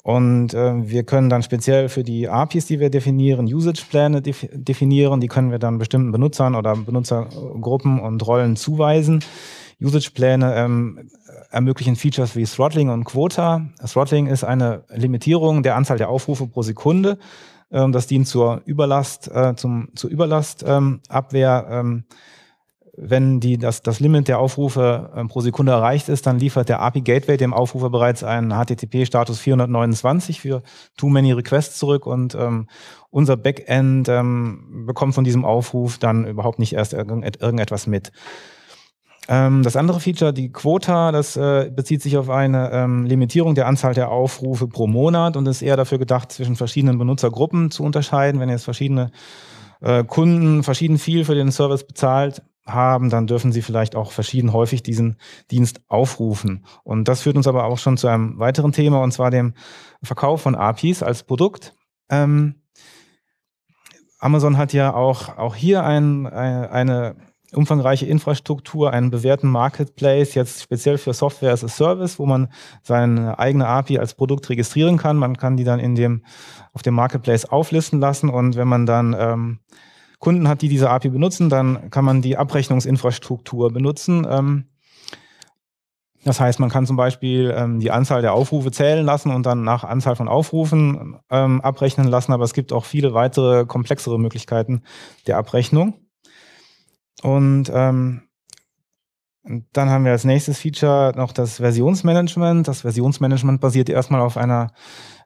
S2: Und äh, wir können dann speziell für die APIs, die wir definieren, Usage-Pläne definieren. Die können wir dann bestimmten Benutzern oder Benutzergruppen und Rollen zuweisen. Usage-Pläne ähm, ermöglichen Features wie Throttling und Quota. Throttling ist eine Limitierung der Anzahl der Aufrufe pro Sekunde. Ähm, das dient zur Überlast, äh, zum, zur Überlastabwehr. Ähm, wenn die, das, das Limit der Aufrufe äh, pro Sekunde erreicht ist, dann liefert der API Gateway dem Aufrufer bereits einen HTTP-Status 429 für Too Many Requests zurück und ähm, unser Backend ähm, bekommt von diesem Aufruf dann überhaupt nicht erst irgend, irgendetwas mit. Ähm, das andere Feature, die Quota, das äh, bezieht sich auf eine ähm, Limitierung der Anzahl der Aufrufe pro Monat und ist eher dafür gedacht, zwischen verschiedenen Benutzergruppen zu unterscheiden. Wenn jetzt verschiedene äh, Kunden verschieden viel für den Service bezahlt, haben, dann dürfen sie vielleicht auch verschieden häufig diesen Dienst aufrufen. Und das führt uns aber auch schon zu einem weiteren Thema, und zwar dem Verkauf von APIs als Produkt. Ähm, Amazon hat ja auch, auch hier ein, äh, eine umfangreiche Infrastruktur, einen bewährten Marketplace, jetzt speziell für Software as a Service, wo man seine eigene API als Produkt registrieren kann. Man kann die dann in dem, auf dem Marketplace auflisten lassen und wenn man dann ähm, Kunden hat, die diese API benutzen, dann kann man die Abrechnungsinfrastruktur benutzen. Ähm, das heißt, man kann zum Beispiel ähm, die Anzahl der Aufrufe zählen lassen und dann nach Anzahl von Aufrufen ähm, abrechnen lassen, aber es gibt auch viele weitere komplexere Möglichkeiten der Abrechnung. Und ähm, dann haben wir als nächstes Feature noch das Versionsmanagement. Das Versionsmanagement basiert erstmal auf einer,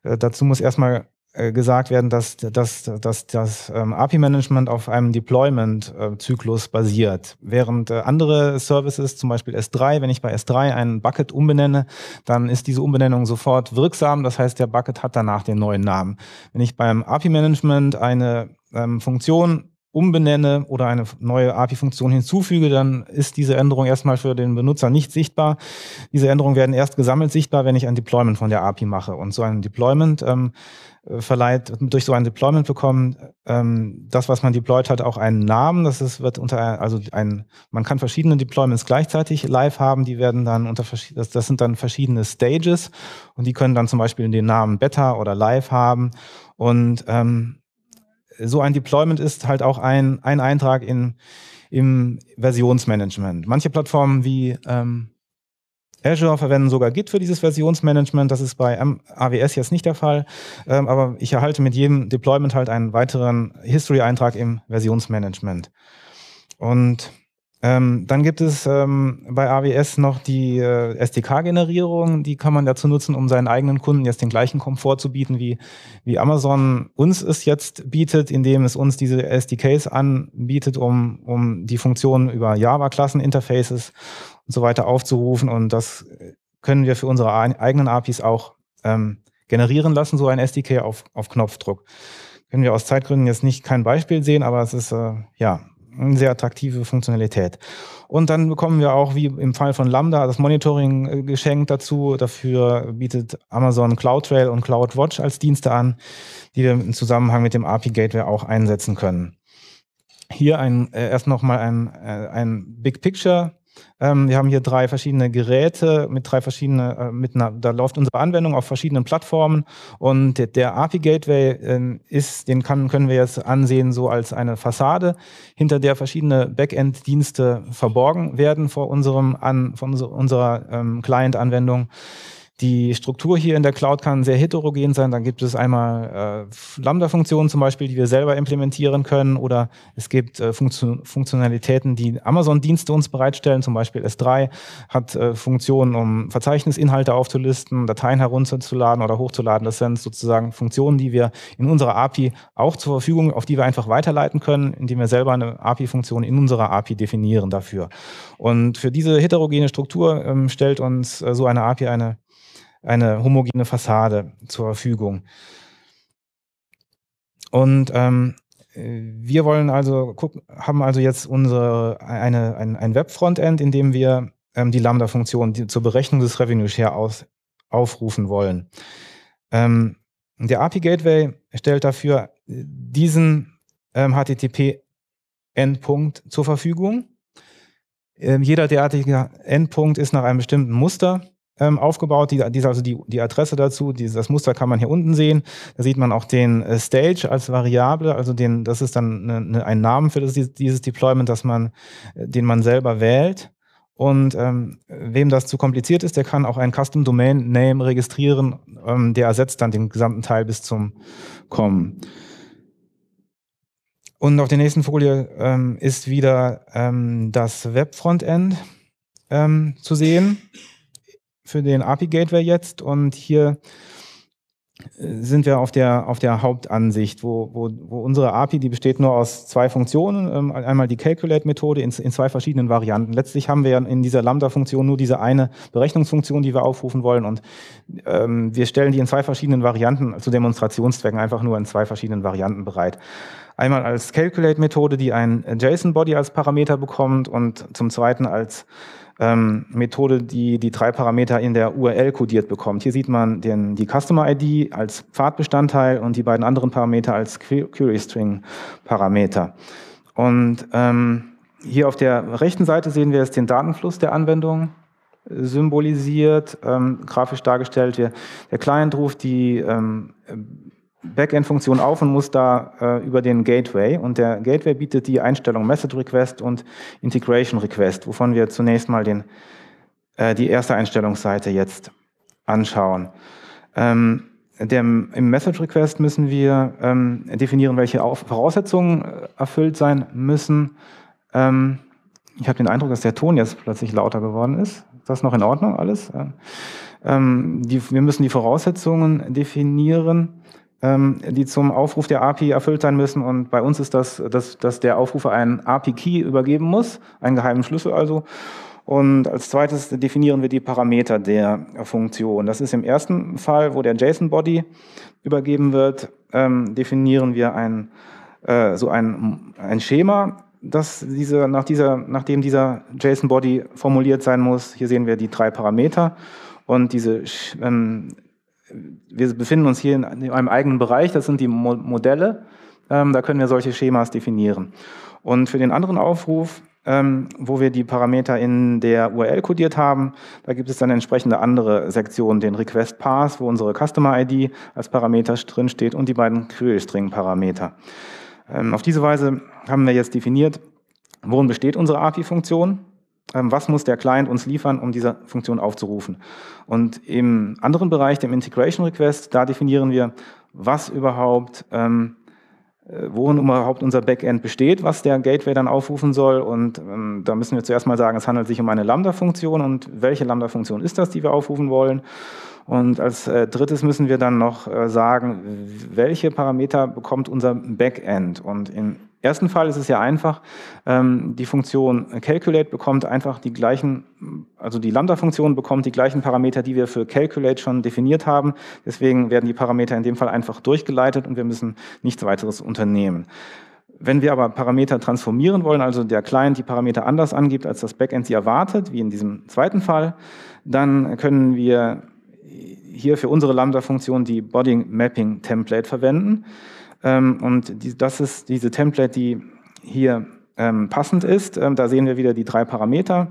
S2: äh, dazu muss erstmal äh, gesagt werden, dass, dass, dass das ähm, API-Management auf einem Deployment-Zyklus basiert. Während äh, andere Services, zum Beispiel S3, wenn ich bei S3 einen Bucket umbenenne, dann ist diese Umbenennung sofort wirksam. Das heißt, der Bucket hat danach den neuen Namen. Wenn ich beim API-Management eine ähm, Funktion umbenenne oder eine neue API-Funktion hinzufüge, dann ist diese Änderung erstmal für den Benutzer nicht sichtbar. Diese Änderungen werden erst gesammelt sichtbar, wenn ich ein Deployment von der API mache. Und so ein Deployment ähm, äh, verleiht, durch so ein Deployment bekommen ähm, das, was man deployed hat, auch einen Namen. Das ist, wird unter, also ein, man kann verschiedene Deployments gleichzeitig live haben. Die werden dann unter, das, das sind dann verschiedene Stages und die können dann zum Beispiel den Namen Beta oder Live haben und ähm, so ein Deployment ist halt auch ein, ein Eintrag in, im Versionsmanagement. Manche Plattformen wie ähm, Azure verwenden sogar Git für dieses Versionsmanagement. Das ist bei AWS jetzt nicht der Fall. Ähm, aber ich erhalte mit jedem Deployment halt einen weiteren History-Eintrag im Versionsmanagement. Und ähm, dann gibt es ähm, bei AWS noch die äh, SDK-Generierung, die kann man dazu nutzen, um seinen eigenen Kunden jetzt den gleichen Komfort zu bieten, wie, wie Amazon uns es jetzt bietet, indem es uns diese SDKs anbietet, um, um die Funktionen über Java-Klassen-Interfaces und so weiter aufzurufen. Und das können wir für unsere eigenen APIs auch ähm, generieren lassen, so ein SDK auf, auf Knopfdruck. Können wir aus Zeitgründen jetzt nicht kein Beispiel sehen, aber es ist äh, ja eine sehr attraktive Funktionalität. Und dann bekommen wir auch, wie im Fall von Lambda, das Monitoring äh, geschenkt dazu. Dafür bietet Amazon CloudTrail und CloudWatch als Dienste an, die wir im Zusammenhang mit dem API Gateway auch einsetzen können. Hier ein, äh, erst nochmal ein, äh, ein Big Picture ähm, wir haben hier drei verschiedene Geräte mit drei verschiedenen, äh, mit einer, da läuft unsere Anwendung auf verschiedenen Plattformen und der, der API Gateway äh, ist, den kann, können wir jetzt ansehen, so als eine Fassade, hinter der verschiedene Backend-Dienste verborgen werden vor unserem, an, von unserer ähm, Client-Anwendung. Die Struktur hier in der Cloud kann sehr heterogen sein. Dann gibt es einmal äh, Lambda-Funktionen zum Beispiel, die wir selber implementieren können. Oder es gibt äh, Funktion Funktionalitäten, die Amazon-Dienste uns bereitstellen. Zum Beispiel S3 hat äh, Funktionen, um Verzeichnisinhalte aufzulisten, Dateien herunterzuladen oder hochzuladen. Das sind sozusagen Funktionen, die wir in unserer API auch zur Verfügung, auf die wir einfach weiterleiten können, indem wir selber eine API-Funktion in unserer API definieren dafür. Und für diese heterogene Struktur ähm, stellt uns äh, so eine API eine eine homogene Fassade zur Verfügung. Und ähm, wir wollen also gucken, haben also jetzt unsere eine, ein, ein Web-Frontend, in dem wir ähm, die Lambda-Funktion zur Berechnung des Revenue Share aus, aufrufen wollen. Ähm, der API Gateway stellt dafür diesen ähm, HTTP-Endpunkt zur Verfügung. Ähm, jeder derartige Endpunkt ist nach einem bestimmten Muster ähm, aufgebaut. Die, die, also die, die Adresse dazu, die, das Muster kann man hier unten sehen. Da sieht man auch den äh, Stage als Variable, also den, das ist dann eine, eine, ein Namen für das, dieses Deployment, dass man, äh, den man selber wählt. Und ähm, wem das zu kompliziert ist, der kann auch einen Custom Domain Name registrieren, ähm, der ersetzt dann den gesamten Teil bis zum Kommen. Und auf der nächsten Folie ähm, ist wieder ähm, das Web-Frontend ähm, zu sehen für den API-Gateway jetzt und hier äh, sind wir auf der, auf der Hauptansicht, wo, wo, wo unsere API, die besteht nur aus zwei Funktionen, ähm, einmal die Calculate-Methode in, in, zwei verschiedenen Varianten. Letztlich haben wir in dieser Lambda-Funktion nur diese eine Berechnungsfunktion, die wir aufrufen wollen und ähm, wir stellen die in zwei verschiedenen Varianten zu Demonstrationszwecken einfach nur in zwei verschiedenen Varianten bereit. Einmal als Calculate-Methode, die ein JSON-Body als Parameter bekommt und zum zweiten als ähm, Methode, die die drei Parameter in der URL kodiert bekommt. Hier sieht man den, die Customer ID als Pfadbestandteil und die beiden anderen Parameter als Query String Parameter. Und ähm, hier auf der rechten Seite sehen wir jetzt den Datenfluss der Anwendung äh, symbolisiert, ähm, grafisch dargestellt. der Client ruft die ähm, Backend-Funktion auf und muss da äh, über den Gateway. Und der Gateway bietet die Einstellung Message Request und Integration Request, wovon wir zunächst mal den, äh, die erste Einstellungsseite jetzt anschauen. Ähm, dem, Im Message Request müssen wir ähm, definieren, welche Auf Voraussetzungen äh, erfüllt sein müssen. Ähm, ich habe den Eindruck, dass der Ton jetzt plötzlich lauter geworden ist. Ist das noch in Ordnung alles? Ähm, ähm die, wir müssen die Voraussetzungen definieren ähm, die zum Aufruf der API erfüllt sein müssen. Und bei uns ist das, dass, dass der Aufrufer einen API-Key übergeben muss, einen geheimen Schlüssel also. Und als zweites definieren wir die Parameter der Funktion. Das ist im ersten Fall, wo der JSON-Body übergeben wird, ähm, definieren wir ein, äh, so ein, ein Schema, das diese, nach dieser, nachdem dieser JSON-Body formuliert sein muss. Hier sehen wir die drei Parameter. Und diese ähm, wir befinden uns hier in einem eigenen Bereich, das sind die Mo Modelle. Ähm, da können wir solche Schemas definieren. Und für den anderen Aufruf, ähm, wo wir die Parameter in der URL kodiert haben, da gibt es dann entsprechende andere Sektionen, den Request Pass, wo unsere Customer ID als Parameter drinsteht und die beiden Query String Parameter. Ähm, auf diese Weise haben wir jetzt definiert, worin besteht unsere API-Funktion ähm, was muss der Client uns liefern, um diese Funktion aufzurufen. Und im anderen Bereich, dem Integration Request, da definieren wir, was überhaupt, ähm, äh, worin überhaupt unser Backend besteht, was der Gateway dann aufrufen soll. Und ähm, da müssen wir zuerst mal sagen, es handelt sich um eine Lambda-Funktion und welche Lambda-Funktion ist das, die wir aufrufen wollen. Und als äh, drittes müssen wir dann noch äh, sagen, welche Parameter bekommt unser Backend. Und in ersten Fall ist es ja einfach, ähm, die Funktion calculate bekommt einfach die gleichen, also die Lambda-Funktion bekommt die gleichen Parameter, die wir für calculate schon definiert haben. Deswegen werden die Parameter in dem Fall einfach durchgeleitet und wir müssen nichts weiteres unternehmen. Wenn wir aber Parameter transformieren wollen, also der Client die Parameter anders angibt, als das Backend sie erwartet, wie in diesem zweiten Fall, dann können wir hier für unsere Lambda-Funktion die Body Mapping Template verwenden. Ähm, und das ist diese Template, die hier ähm, passend ist. Ähm, da sehen wir wieder die drei Parameter,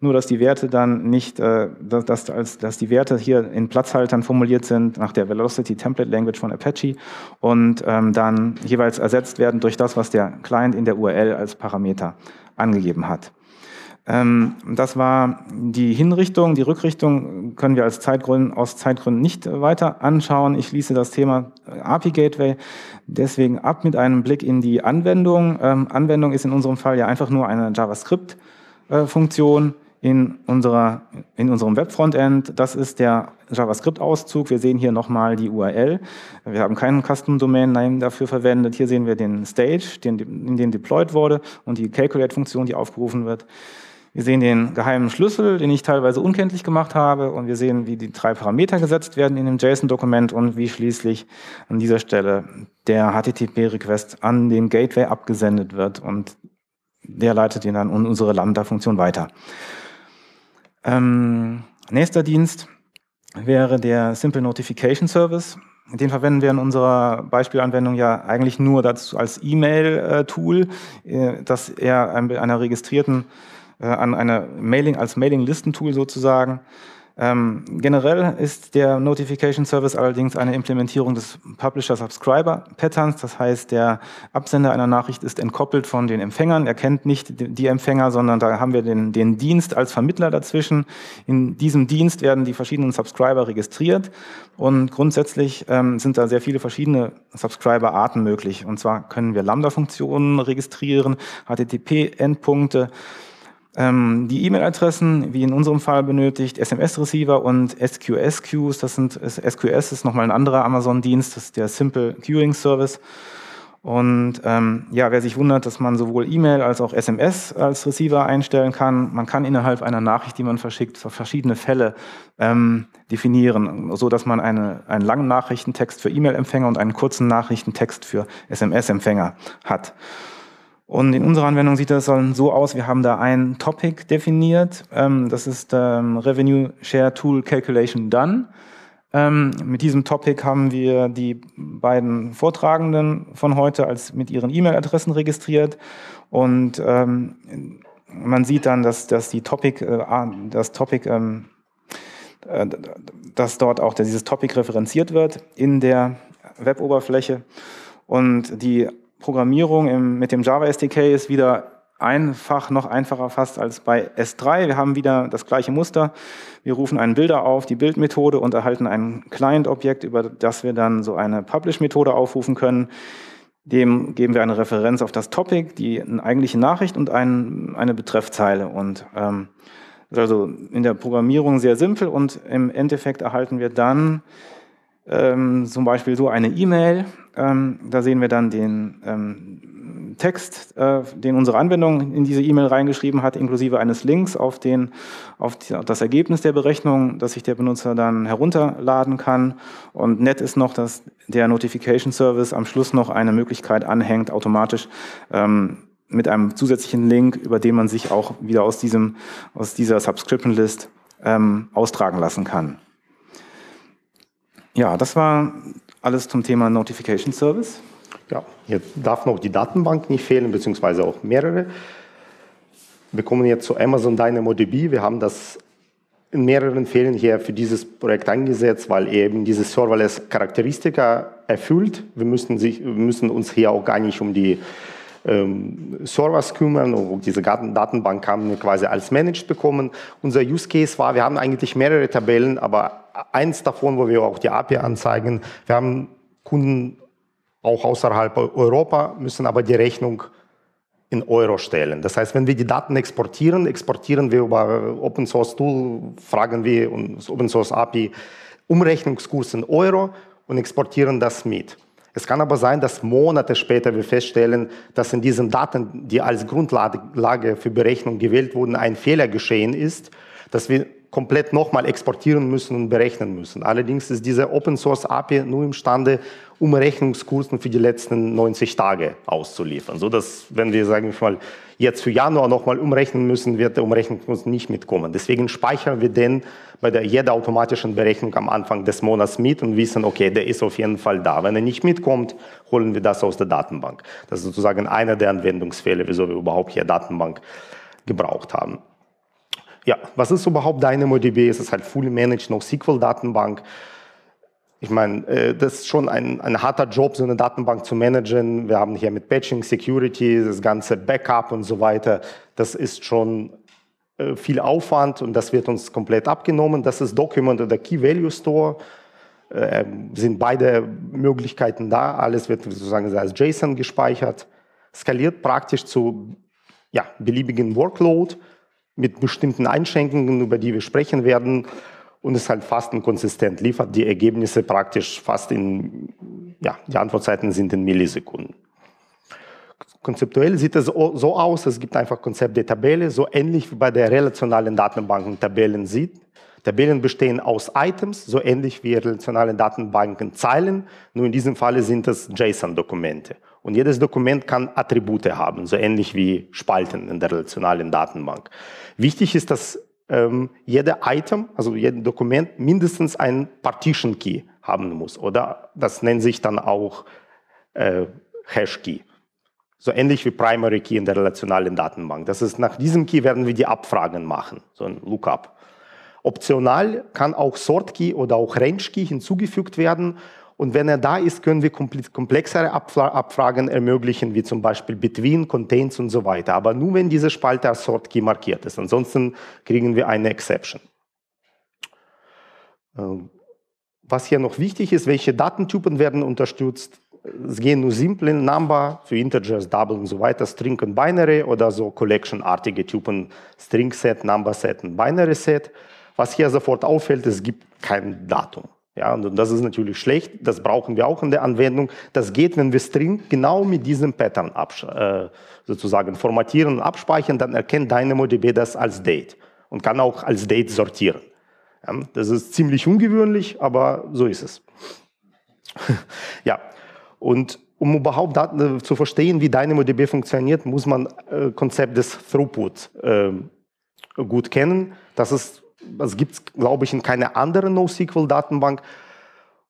S2: nur dass die Werte dann nicht, äh, dass, dass, die Werte hier in Platzhaltern formuliert sind nach der Velocity Template Language von Apache und dann jeweils ersetzt werden durch das, was der Client in der URL als Parameter angegeben hat. Ähm, das war die Hinrichtung. Die Rückrichtung können wir als Zeitgründen, aus Zeitgründen nicht weiter anschauen. Ich schließe das Thema äh, API Gateway deswegen ab mit einem Blick in die Anwendung. Ähm, Anwendung ist in unserem Fall ja einfach nur eine JavaScript-Funktion äh, in, unserer, in unserem Web-Frontend. Das ist der JavaScript-Auszug. Wir sehen hier nochmal die URL. Wir haben keinen Custom-Domain-Name dafür verwendet. Hier sehen wir den Stage, den, in den deployed wurde und die Calculate-Funktion, die aufgerufen wird. Wir sehen den geheimen Schlüssel, den ich teilweise unkenntlich gemacht habe. Und wir sehen, wie die drei Parameter gesetzt werden in dem JSON-Dokument und wie schließlich an dieser Stelle der HTTP-Request an den Gateway abgesendet wird. Und der leitet ihn dann in unsere Lambda-Funktion weiter. Ähm, nächster Dienst wäre der Simple Notification Service. Den verwenden wir in unserer Beispielanwendung ja eigentlich nur dazu als E-Mail-Tool, äh, äh, dass er einer registrierten äh, an eine Mailing als Mailing-Listentool sozusagen. Ähm, generell ist der Notification Service allerdings eine Implementierung des Publisher-Subscriber-Patterns. Das heißt, der Absender einer Nachricht ist entkoppelt von den Empfängern. Er kennt nicht die Empfänger, sondern da haben wir den, den Dienst als Vermittler dazwischen. In diesem Dienst werden die verschiedenen Subscriber registriert. Und grundsätzlich ähm, sind da sehr viele verschiedene Subscriber-Arten möglich. Und zwar können wir Lambda-Funktionen registrieren, HTTP-Endpunkte. Ähm, die E-Mail-Adressen, wie in unserem Fall benötigt, SMS-Receiver und SQS-Queues. Das sind SQS ist nochmal ein anderer Amazon-Dienst, das ist der Simple Queuing Service. Und ähm, ja, wer sich wundert, dass man sowohl E-Mail als auch SMS als Receiver einstellen kann, man kann innerhalb einer Nachricht, die man verschickt, verschiedene Fälle ähm, definieren, so dass man eine, einen langen Nachrichtentext für E-Mail-Empfänger und einen kurzen Nachrichtentext für SMS-Empfänger hat. Und in unserer Anwendung sieht das so aus, wir haben da ein Topic definiert, ähm, das ist ähm, Revenue Share Tool Calculation Done. Ähm, mit diesem Topic haben wir die beiden Vortragenden von heute als mit ihren E-Mail-Adressen registriert und man sieht dann, dass, dass die Topic, äh, ah, das Topic, äh, dass dort auch dieses Topic referenziert wird in der Web-Oberfläche und die Programmierung im, mit dem Java SDK ist wieder einfach, noch einfacher fast als bei S3. Wir haben wieder das gleiche Muster. Wir rufen einen Bilder auf, die Bildmethode und erhalten ein Client-Objekt, über das wir dann so eine Publish-Methode aufrufen können. Dem geben wir eine Referenz auf das Topic, die eigentliche Nachricht und ein, eine Betreffzeile. Und ähm, also in der Programmierung sehr simpel und im Endeffekt erhalten wir dann ähm, zum Beispiel so eine E-Mail. Ähm, da sehen wir dann den ähm, Text, äh, den unsere Anwendung in diese E-Mail reingeschrieben hat, inklusive eines Links auf, den, auf, die, das Ergebnis der Berechnung, das sich der Benutzer dann herunterladen kann. Und nett ist noch, dass der Notification Service am Schluss noch eine Möglichkeit anhängt, automatisch ähm, mit einem zusätzlichen Link, über den man sich auch wieder aus, diesem, aus dieser Subscription List ähm, austragen lassen kann.
S1: Ja, das war alles zum Thema Notification Service. Ja, hier darf noch die Datenbank nicht fehlen, beziehungsweise auch mehrere. Wir kommen jetzt zu Amazon DynamoDB. Wir haben das in mehreren Fällen hier für dieses Projekt eingesetzt, weil eben diese Serverless-Charakteristika erfüllt. Wir müssen, sich, wir müssen, uns hier auch gar nicht um die ähm, Servers kümmern. Und diese Datenbank haben wir quasi als managed bekommen. Unser Use Case war, wir haben eigentlich mehrere Tabellen, aber eins davon, wo wir auch die API anzeigen. Wir haben Kunden auch außerhalb Europa, müssen aber die Rechnung in Euro stellen. Das heißt, wenn wir die Daten exportieren, exportieren wir über Open Source Tool, fragen wir uns Open Source API Umrechnungskurs in Euro und exportieren das mit. Es kann aber sein, dass Monate später wir feststellen, dass in diesen Daten, die als Grundlage für Berechnung gewählt wurden, ein Fehler geschehen ist, dass wir komplett nochmal exportieren müssen und berechnen müssen. Allerdings ist diese Open Source API nur imstande, um Rechnungskursen für die letzten 90 Tage auszuliefern. So dass, wenn wir, sagen wir mal, jetzt für Januar nochmal umrechnen müssen, wird der Umrechnungskurs nicht mitkommen. Deswegen speichern wir den bei der, jeder automatischen Berechnung am Anfang des Monats mit und wissen, okay, der ist auf jeden Fall da. Wenn er nicht mitkommt, holen wir das aus der Datenbank. Das ist sozusagen einer der Anwendungsfälle, wieso wir überhaupt hier Datenbank gebraucht haben. Ja, was ist überhaupt DynamoDB? Es ist halt Fully Managed NoSQL-Datenbank. Ich meine, äh, das ist schon ein, ein harter Job, so eine Datenbank zu managen. Wir haben hier mit Patching, Security, das ganze Backup und so weiter. Das ist schon äh, viel Aufwand und das wird uns komplett abgenommen. Das ist Document oder Key Value Store. Äh, ähm, sind beide Möglichkeiten da. Alles wird sozusagen als JSON gespeichert. Skaliert praktisch zu ja, beliebigen Workload mit bestimmten Einschränkungen, über die wir sprechen werden, und ist halt fast konsistent, liefert die Ergebnisse praktisch fast in, ja, die Antwortzeiten sind in Millisekunden. Konzeptuell sieht es so aus, es gibt einfach Konzept der Tabelle, so ähnlich wie bei der relationalen Datenbanken Tabellen sieht, Tabellen bestehen aus Items, so ähnlich wie relationale Datenbanken Zeilen, nur in diesem Falle sind es JSON-Dokumente. Und jedes Dokument kann Attribute haben, so ähnlich wie Spalten in der relationalen Datenbank. Wichtig ist, dass ähm, jeder Item, also jedes Dokument, mindestens einen Partition Key haben muss. Oder das nennt sich dann auch äh, Hash Key. So ähnlich wie Primary Key in der relationalen Datenbank. Das ist, nach diesem Key werden wir die Abfragen machen, so ein Lookup. Optional kann auch Sort Key oder auch Range Key hinzugefügt werden. Und wenn er da ist, können wir komplexere Abfragen ermöglichen, wie zum Beispiel Between, Contains und so weiter. Aber nur wenn diese Spalte als Sort Key markiert ist. Ansonsten kriegen wir eine Exception. Ähm, was hier noch wichtig ist, welche Datentypen werden unterstützt? Es gehen nur simple Number für Integers, Double und so weiter, String und Binary oder so Collection-artige Typen, String-Set, Number-Set und Binary-Set. Was hier sofort auffällt, es gibt kein Datum. Ja, und das ist natürlich schlecht. Das brauchen wir auch in der Anwendung. Das geht, wenn wir String genau mit diesem Pattern äh, sozusagen formatieren und abspeichern, dann erkennt DynamoDB das als Date und kann auch als Date sortieren. Ja, das ist ziemlich ungewöhnlich, aber so ist es. ja, und um überhaupt Daten, äh, zu verstehen, wie DynamoDB funktioniert, muss man äh, Konzept des Throughput äh, gut kennen. Das ist das also gibt es, glaube ich, in keiner anderen NoSQL-Datenbank.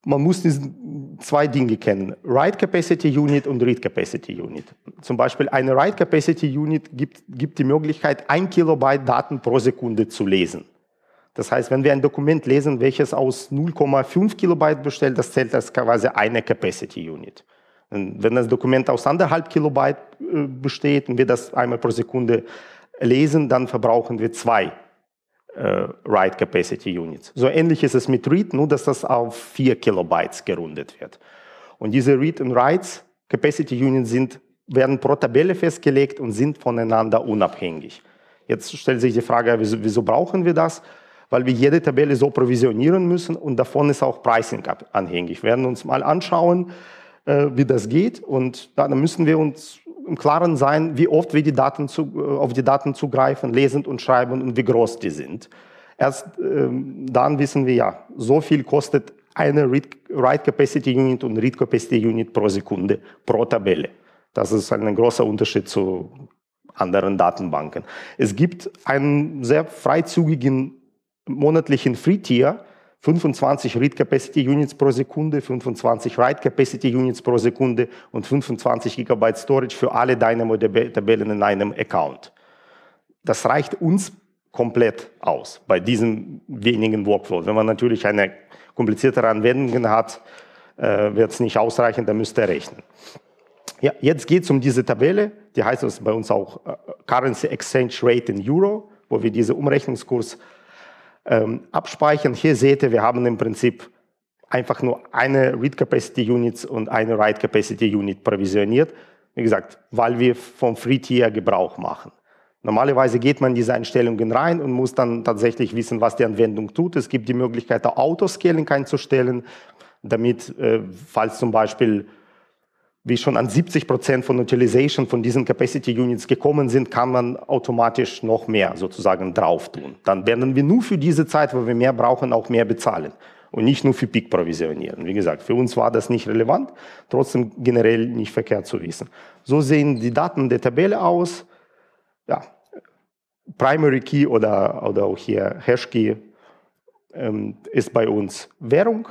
S1: Man muss zwei Dinge kennen, Write Capacity Unit und Read Capacity Unit. Zum Beispiel eine Write Capacity Unit gibt, gibt die Möglichkeit, ein Kilobyte Daten pro Sekunde zu lesen. Das heißt, wenn wir ein Dokument lesen, welches aus 0,5 Kilobyte bestellt, das zählt als quasi eine Capacity Unit. Und wenn das Dokument aus anderthalb Kilobyte äh, besteht und wir das einmal pro Sekunde lesen, dann verbrauchen wir zwei äh, Write Capacity Units. So ähnlich ist es mit Read, nur dass das auf 4 Kilobytes gerundet wird. Und diese Read und Writes Capacity Units sind, werden pro Tabelle festgelegt und sind voneinander unabhängig. Jetzt stellt sich die Frage, wieso, wieso brauchen wir das? Weil wir jede Tabelle so provisionieren müssen und davon ist auch Pricing anhängig. Wir werden uns mal anschauen, äh, wie das geht und dann müssen wir uns im Klaren sein, wie oft wir die Daten zu, äh, auf die Daten zugreifen, lesen und schreiben und wie groß die sind. Erst ähm, dann wissen wir ja, so viel kostet eine Write Capacity Unit und Read Capacity Unit pro Sekunde, pro Tabelle. Das ist ein großer Unterschied zu anderen Datenbanken. Es gibt einen sehr freizügigen monatlichen Free-Tier, 25 Read Capacity Units pro Sekunde, 25 Write Capacity Units pro Sekunde und 25 GB Storage für alle Dynamo-Tabellen in einem Account. Das reicht uns komplett aus bei diesem wenigen Workflow. Wenn man natürlich eine kompliziertere Anwendung hat, äh, wird es nicht ausreichen, da müsst ihr rechnen. Ja, jetzt geht es um diese Tabelle, die heißt bei uns auch äh, Currency Exchange Rate in Euro, wo wir diesen Umrechnungskurs äh, ähm, abspeichern. Hier seht ihr, wir haben im Prinzip einfach nur eine Read Capacity Unit und eine Write Capacity Unit provisioniert. Wie gesagt, weil wir vom Free Tier Gebrauch machen. Normalerweise geht man in diese Einstellungen rein und muss dann tatsächlich wissen, was die Anwendung tut. Es gibt die Möglichkeit, da Autoscaling einzustellen, damit, äh, falls zum Beispiel wir schon an 70 Prozent von Utilization von diesen Capacity Units gekommen sind, kann man automatisch noch mehr sozusagen drauf tun. Dann werden wir nur für diese Zeit, wo wir mehr brauchen, auch mehr bezahlen und nicht nur für Peak provisionieren. Wie gesagt, für uns war das nicht relevant, trotzdem generell nicht verkehrt zu wissen. So sehen die Daten der Tabelle aus. Ja, Primary Key oder, oder auch hier Hash Key ähm, ist bei uns Währung.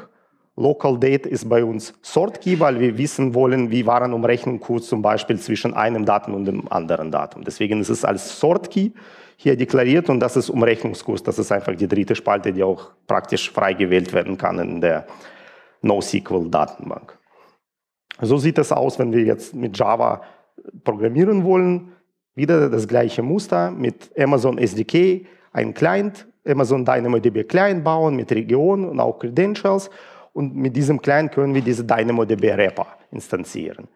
S1: Local Date ist bei uns Sort Key, weil wir wissen wollen, wie waren Umrechnungskurs zum Beispiel zwischen einem Datum und dem anderen Datum. Deswegen ist es als Sort Key hier deklariert und das ist Umrechnungskurs. Das ist einfach die dritte Spalte, die auch praktisch frei gewählt werden kann in der NoSQL-Datenbank. So sieht es aus, wenn wir jetzt mit Java programmieren wollen. Wieder das gleiche Muster mit Amazon SDK, ein Client, Amazon DynamoDB Client bauen mit Region und auch Credentials und mit diesem Client können wir diese DynamoDB-Repo instanzieren.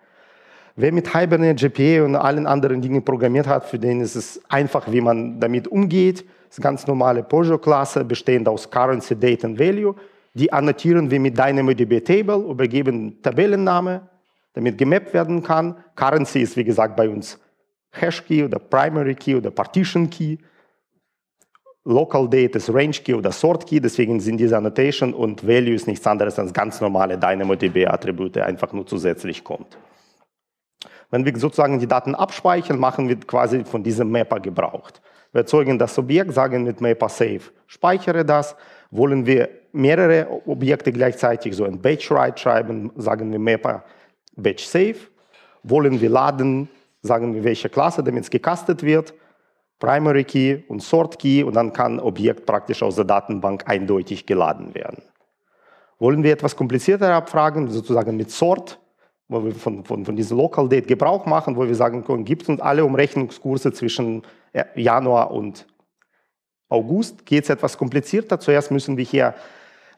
S1: Wer mit Hibernate, GPA e und allen anderen Dingen programmiert hat, für den ist es einfach, wie man damit umgeht. Das ist eine ganz normale Peugeot-Klasse, bestehend aus Currency, Date und Value. Die annotieren wir mit DynamoDB-Table, übergeben Tabellenname, damit gemappt werden kann. Currency ist, wie gesagt, bei uns Hash-Key oder Primary-Key oder Partition-Key. Local Date ist Range Key oder Sort Key, deswegen sind diese Annotation und Value ist nichts anderes als ganz normale DynamoDB-Attribute, einfach nur zusätzlich kommt. Wenn wir sozusagen die Daten abspeichern, machen wir quasi von diesem Mapper gebraucht. Wir erzeugen das Objekt, sagen mit Mapper Save, speichere das. Wollen wir mehrere Objekte gleichzeitig so ein Batch Write schreiben, sagen wir Mapper Batch Save. Wollen wir laden, sagen wir welche Klasse, damit es gecastet wird Primary Key und Sort Key und dann kann Objekt praktisch aus der Datenbank eindeutig geladen werden. Wollen wir etwas komplizierter abfragen, sozusagen mit Sort, wo wir von, von, von diesem Local Date Gebrauch machen, wo wir sagen können, gibt es uns alle Umrechnungskurse zwischen äh, Januar und August, geht es etwas komplizierter. Zuerst müssen wir hier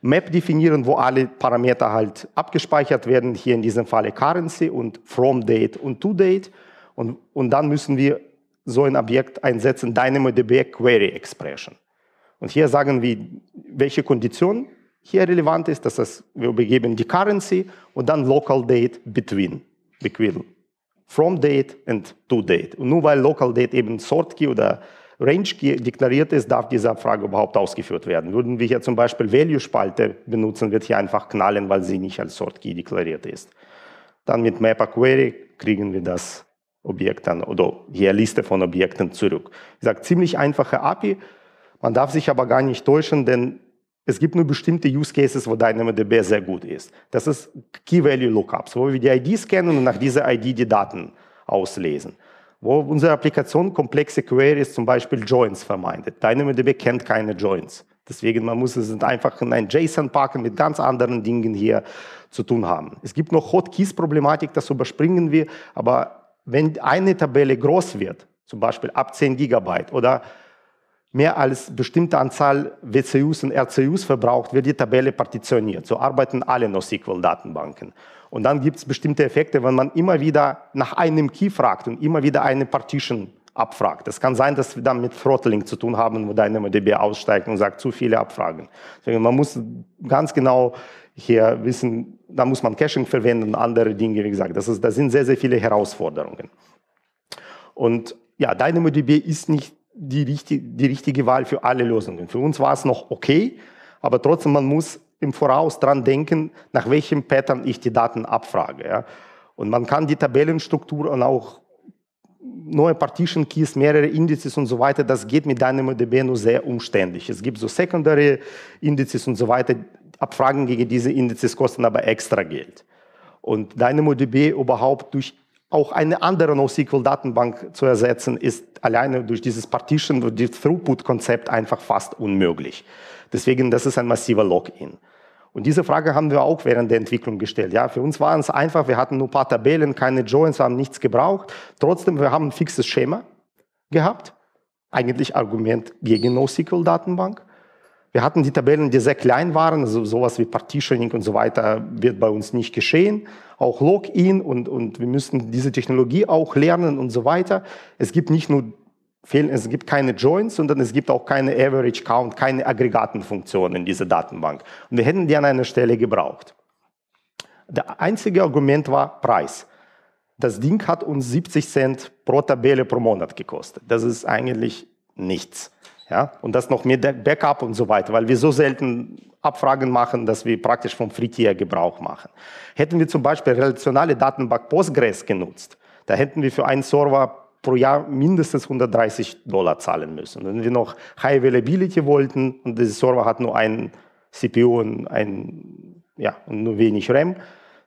S1: Map definieren, wo alle Parameter halt abgespeichert werden, hier in diesem Falle Currency und From Date und To Date. Und, und dann müssen wir so ein Objekt einsetzen, DynamoDB Query Expression. Und hier sagen wir, welche Kondition hier relevant ist. Das wir übergeben die Currency und dann Local Date between, between from date and to date. Und nur weil Local Date eben Sort Key oder Range Key deklariert ist, darf diese Abfrage überhaupt ausgeführt werden. Würden wir hier zum Beispiel Value-Spalte benutzen, wird hier einfach knallen, weil sie nicht als Sort Key deklariert ist. Dann mit Mapper Query kriegen wir das Objekten oder hier Liste von Objekten zurück. Ich sage, ziemlich einfache API. Man darf sich aber gar nicht täuschen, denn es gibt nur bestimmte Use Cases, wo DynamoDB sehr gut ist. Das ist Key-Value-Lookups, wo wir die ID scannen und nach dieser ID die Daten auslesen. Wo unsere Applikation komplexe Queries, zum Beispiel Joins, vermeidet. DynamoDB kennt keine Joins. Deswegen man muss es einfach in ein JSON packen, mit ganz anderen Dingen hier zu tun haben. Es gibt noch Hotkeys-Problematik, das überspringen wir, aber wenn eine Tabelle groß wird, zum Beispiel ab 10 Gigabyte oder mehr als bestimmte Anzahl WCUs und RCUs verbraucht, wird die Tabelle partitioniert. So arbeiten alle NoSQL-Datenbanken. Und dann gibt es bestimmte Effekte, wenn man immer wieder nach einem Key fragt und immer wieder eine Partition abfragt. Es kann sein, dass wir dann mit Throttling zu tun haben, wo deine DynamoDB aussteigt und sagt, zu viele Abfragen. Deswegen, man muss ganz genau hier wissen, da muss man Caching verwenden und andere Dinge, wie gesagt. Das, ist, das sind sehr, sehr viele Herausforderungen. Und ja, deine DynamoDB ist nicht die, richtig, die richtige Wahl für alle Lösungen. Für uns war es noch okay, aber trotzdem, man muss im Voraus dran denken, nach welchem Pattern ich die Daten abfrage. Ja. Und man kann die Tabellenstruktur und auch neue Partition Keys, mehrere Indizes und so weiter, das geht mit deinem ODB nur sehr umständlich. Es gibt so Secondary Indizes und so weiter. Abfragen gegen diese Indizes kosten aber extra Geld. Und deinem ODB überhaupt durch auch eine andere NoSQL-Datenbank zu ersetzen, ist alleine durch dieses Partition, durch das Throughput-Konzept einfach fast unmöglich. Deswegen, das ist ein massiver Login. Und diese Frage haben wir auch während der Entwicklung gestellt. Ja, für uns war es einfach, wir hatten nur ein paar Tabellen, keine Joins, haben nichts gebraucht. Trotzdem, wir haben ein fixes Schema gehabt. Eigentlich Argument gegen NoSQL-Datenbank. Wir hatten die Tabellen, die sehr klein waren, also sowas wie Partitioning und so weiter wird bei uns nicht geschehen. Auch Login und, und wir müssen diese Technologie auch lernen und so weiter. Es gibt nicht nur fehlen, es gibt keine Joins und dann es gibt auch keine Average Count, keine Aggregatenfunktion in dieser Datenbank. Und wir hätten die an einer Stelle gebraucht. Das einzige Argument war Preis. Das Ding hat uns 70 Cent pro Tabelle pro Monat gekostet. Das ist eigentlich nichts. Ja? Und das noch mit Backup und so weiter, weil wir so selten Abfragen machen, dass wir praktisch vom Free-Tier Gebrauch machen. Hätten wir zum Beispiel relationale Datenbank Postgres genutzt, da hätten wir für einen Server pro Jahr mindestens 130 Dollar zahlen müssen. Wenn wir noch High Availability wollten und dieser Server hat nur ein CPU und, ein, ja, und nur wenig RAM,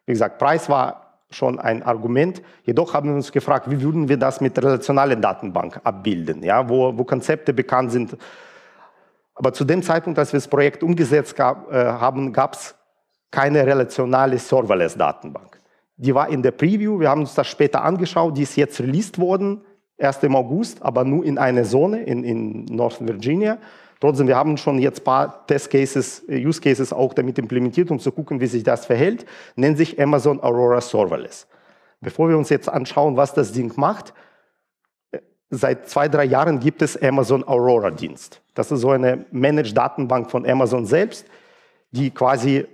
S1: wie gesagt, Preis war schon ein Argument. Jedoch haben wir uns gefragt, wie würden wir das mit relationalen Datenbank abbilden, ja, wo, wo Konzepte bekannt sind. Aber zu dem Zeitpunkt, als wir das Projekt umgesetzt gab, äh, haben, gab es keine relationale Serverless-Datenbank. Die war in der Preview, wir haben uns das später angeschaut, die ist jetzt released worden, erst im August, aber nur in einer Zone, in, in Northern Virginia. Trotzdem, wir haben schon jetzt ein paar Test-Cases, äh, Use-Cases auch damit implementiert, um zu gucken, wie sich das verhält. Nennt sich Amazon Aurora Serverless. Bevor wir uns jetzt anschauen, was das Ding macht, äh, seit zwei, drei Jahren gibt es Amazon Aurora-Dienst. Das ist so eine Managed-Datenbank von Amazon selbst, die quasi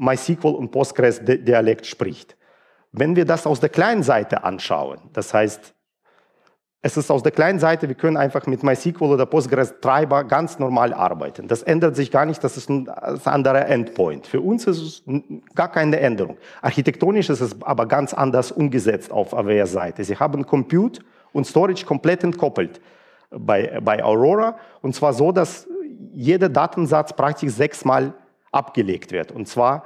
S1: MySQL und Postgres-Dialekt spricht. Wenn wir das aus der kleinen Seite anschauen, das heißt, es ist aus der kleinen Seite, wir können einfach mit MySQL oder Postgres-Treiber ganz normal arbeiten. Das ändert sich gar nicht, das ist ein, anderer Endpoint. Für uns ist es gar keine Änderung. Architektonisch ist es aber ganz anders umgesetzt auf AWS-Seite. Sie haben Compute und Storage komplett entkoppelt bei, bei Aurora und zwar so, dass jeder Datensatz praktisch sechsmal abgelegt wird. Und zwar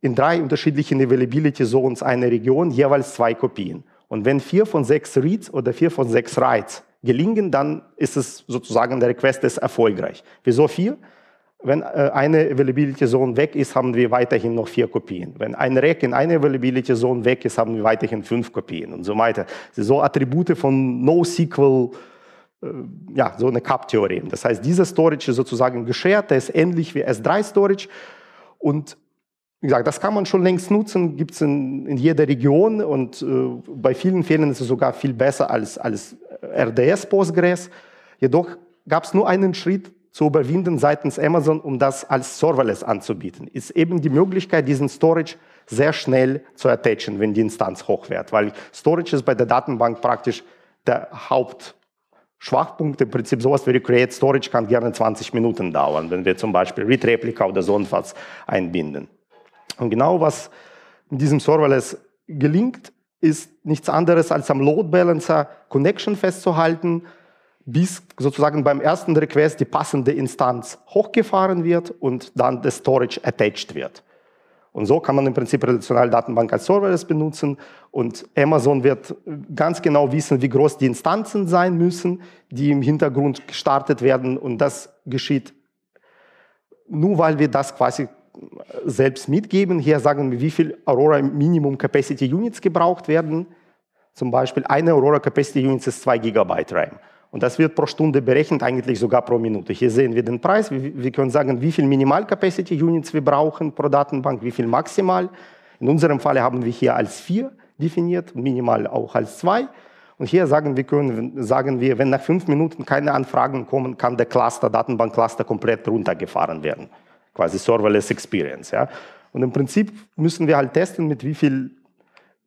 S1: in drei unterschiedlichen Availability Zones einer Region jeweils zwei Kopien. Und wenn vier von sechs Reads oder vier von sechs Writes gelingen, dann ist es sozusagen, der Request ist erfolgreich. Wieso vier? Wenn äh, eine Availability Zone weg ist, haben wir weiterhin noch vier Kopien. Wenn ein Rack in einer Availability Zone weg ist, haben wir weiterhin fünf Kopien und so weiter. So Attribute von NoSQL äh, ja, so eine Cup-Theorem. Das heißt, dieser Storage ist sozusagen geshared, der ist ähnlich wie S3-Storage. Und wie gesagt, das kann man schon längst nutzen, gibt es in, in, jeder Region und äh, bei vielen Fällen ist es sogar viel besser als, als RDS Postgres. Jedoch gab es nur einen Schritt zu überwinden seitens Amazon, um das als Serverless anzubieten. Ist eben die Möglichkeit, diesen Storage sehr schnell zu attachen, wenn die Instanz hochwert. weil Storage ist bei der Datenbank praktisch der Haupt Schwachpunkt im Prinzip sowas wie Recreate Storage kann gerne 20 Minuten dauern, wenn wir zum Beispiel Read Replica oder sonst was einbinden. Und genau was in diesem Serverless gelingt, ist nichts anderes als am Load Balancer Connection festzuhalten, bis sozusagen beim ersten Request die passende Instanz hochgefahren wird und dann das Storage attached wird. Und so kann man im Prinzip relational Datenbank als Serverless benutzen. Und Amazon wird äh, ganz genau wissen, wie groß die Instanzen sein müssen, die im Hintergrund gestartet werden. Und das geschieht nur, weil wir das quasi äh, selbst mitgeben. Hier sagen wir, wie viel Aurora Minimum Capacity Units gebraucht werden. Zum Beispiel eine Aurora Capacity Units ist 2 GB RAM. Und das wird pro Stunde berechnet, eigentlich sogar pro Minute. Hier sehen wir den Preis. Wir, können sagen, wie viel Minimal-Capacity-Units wir brauchen pro Datenbank, wie viel maximal. In unserem Fall haben wir hier als 4 definiert, minimal auch als 2. Und hier sagen wir, können, sagen wir, wenn nach fünf Minuten keine Anfragen kommen, kann der Cluster, Datenbank-Cluster komplett runtergefahren werden. Quasi Serverless Experience. Ja? Und im Prinzip müssen wir halt testen, mit wie viel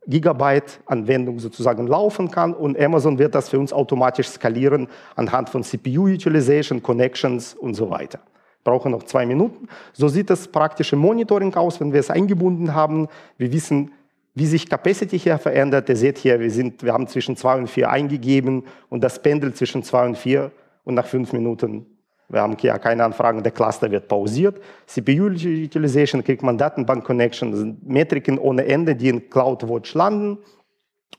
S1: Gigabyte Anwendung sozusagen laufen kann und Amazon wird das für uns automatisch skalieren anhand von CPU-Utilization, Connections und so weiter. Brauchen noch zwei Minuten. So sieht das praktische Monitoring aus, wenn wir es eingebunden haben. Wir wissen, wie sich Capacity hier verändert. Ihr seht hier, wir, sind, wir haben zwischen 2 und 4 eingegeben und das pendelt zwischen 2 und 4 und nach fünf Minuten wir haben hier keine Anfragen, der Cluster wird pausiert. CPU-Utilization kriegt man Datenbank-Connections, Metriken ohne Ende, die in CloudWatch landen.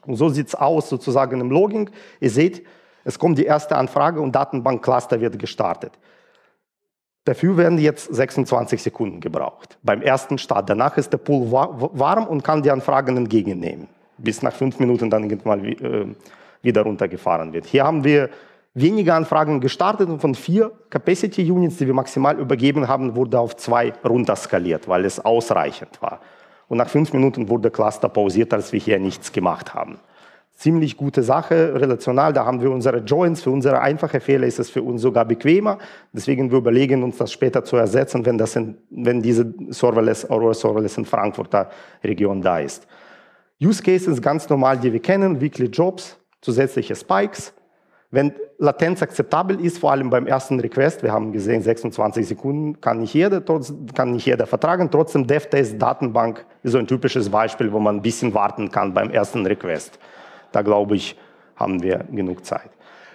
S1: Und so sieht es aus sozusagen im Logging. Ihr seht, es kommt die erste Anfrage und Datenbank-Cluster wird gestartet. Dafür werden jetzt 26 Sekunden gebraucht beim ersten Start. Danach ist der Pool warm und kann die Anfragen entgegennehmen, bis nach fünf Minuten dann irgendwann äh, wieder runtergefahren wird. Hier haben wir weniger Anfragen gestartet und von vier Capacity Units, die wir maximal übergeben haben, wurde auf zwei runterskaliert, weil es ausreichend war. Und nach fünf Minuten wurde Cluster pausiert, als wir hier nichts gemacht haben. Ziemlich gute Sache, relational, da haben wir unsere Joins, für unsere einfache Fehler ist es für uns sogar bequemer. Deswegen wir überlegen uns das später zu ersetzen, wenn, das in, wenn diese Serverless, Aurora Serverless in Frankfurter Region da ist. Use Cases ganz normal, die wir kennen, Weekly Jobs, zusätzliche Spikes, wenn Latenz akzeptabel ist, vor allem beim ersten Request, wir haben gesehen, 26 Sekunden kann nicht jeder, trotz, kann nicht jeder vertragen. Trotzdem, DevTest-Datenbank ist so ein typisches Beispiel, wo man ein bisschen warten kann beim ersten Request. Da glaube ich, haben wir genug Zeit.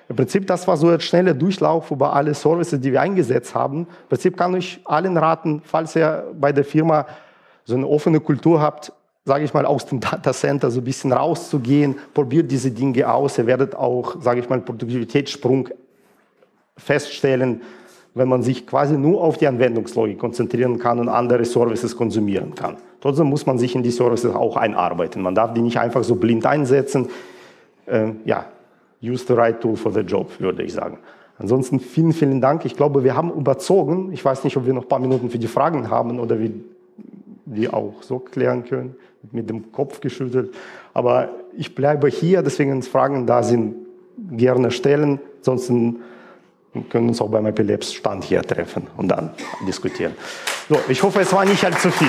S1: Im Prinzip, das war so ein schneller Durchlauf über alle Services, die wir eingesetzt haben. Im Prinzip kann ich allen raten, falls ihr bei der Firma so eine offene Kultur habt, sage ich mal, aus dem Datacenter so ein bisschen rauszugehen. Probiert diese Dinge aus. Ihr werdet auch, sage ich mal, Produktivitätssprung feststellen, wenn man sich quasi nur auf die Anwendungslogik konzentrieren kann und andere Services konsumieren kann. Trotzdem muss man sich in die Services auch einarbeiten. Man darf die nicht einfach so blind einsetzen. Ähm, ja, use the right tool for the job, würde ich sagen. Ansonsten vielen, vielen Dank. Ich glaube, wir haben überzogen. Ich weiß nicht, ob wir noch ein paar Minuten für die Fragen haben oder wir die auch so klären können mit dem Kopf geschüttelt. Aber ich bleibe hier, deswegen Fragen da sind gerne stellen, sonst können wir uns auch beim Epileps-Stand hier treffen und dann diskutieren. So, ich hoffe, es war nicht allzu viel.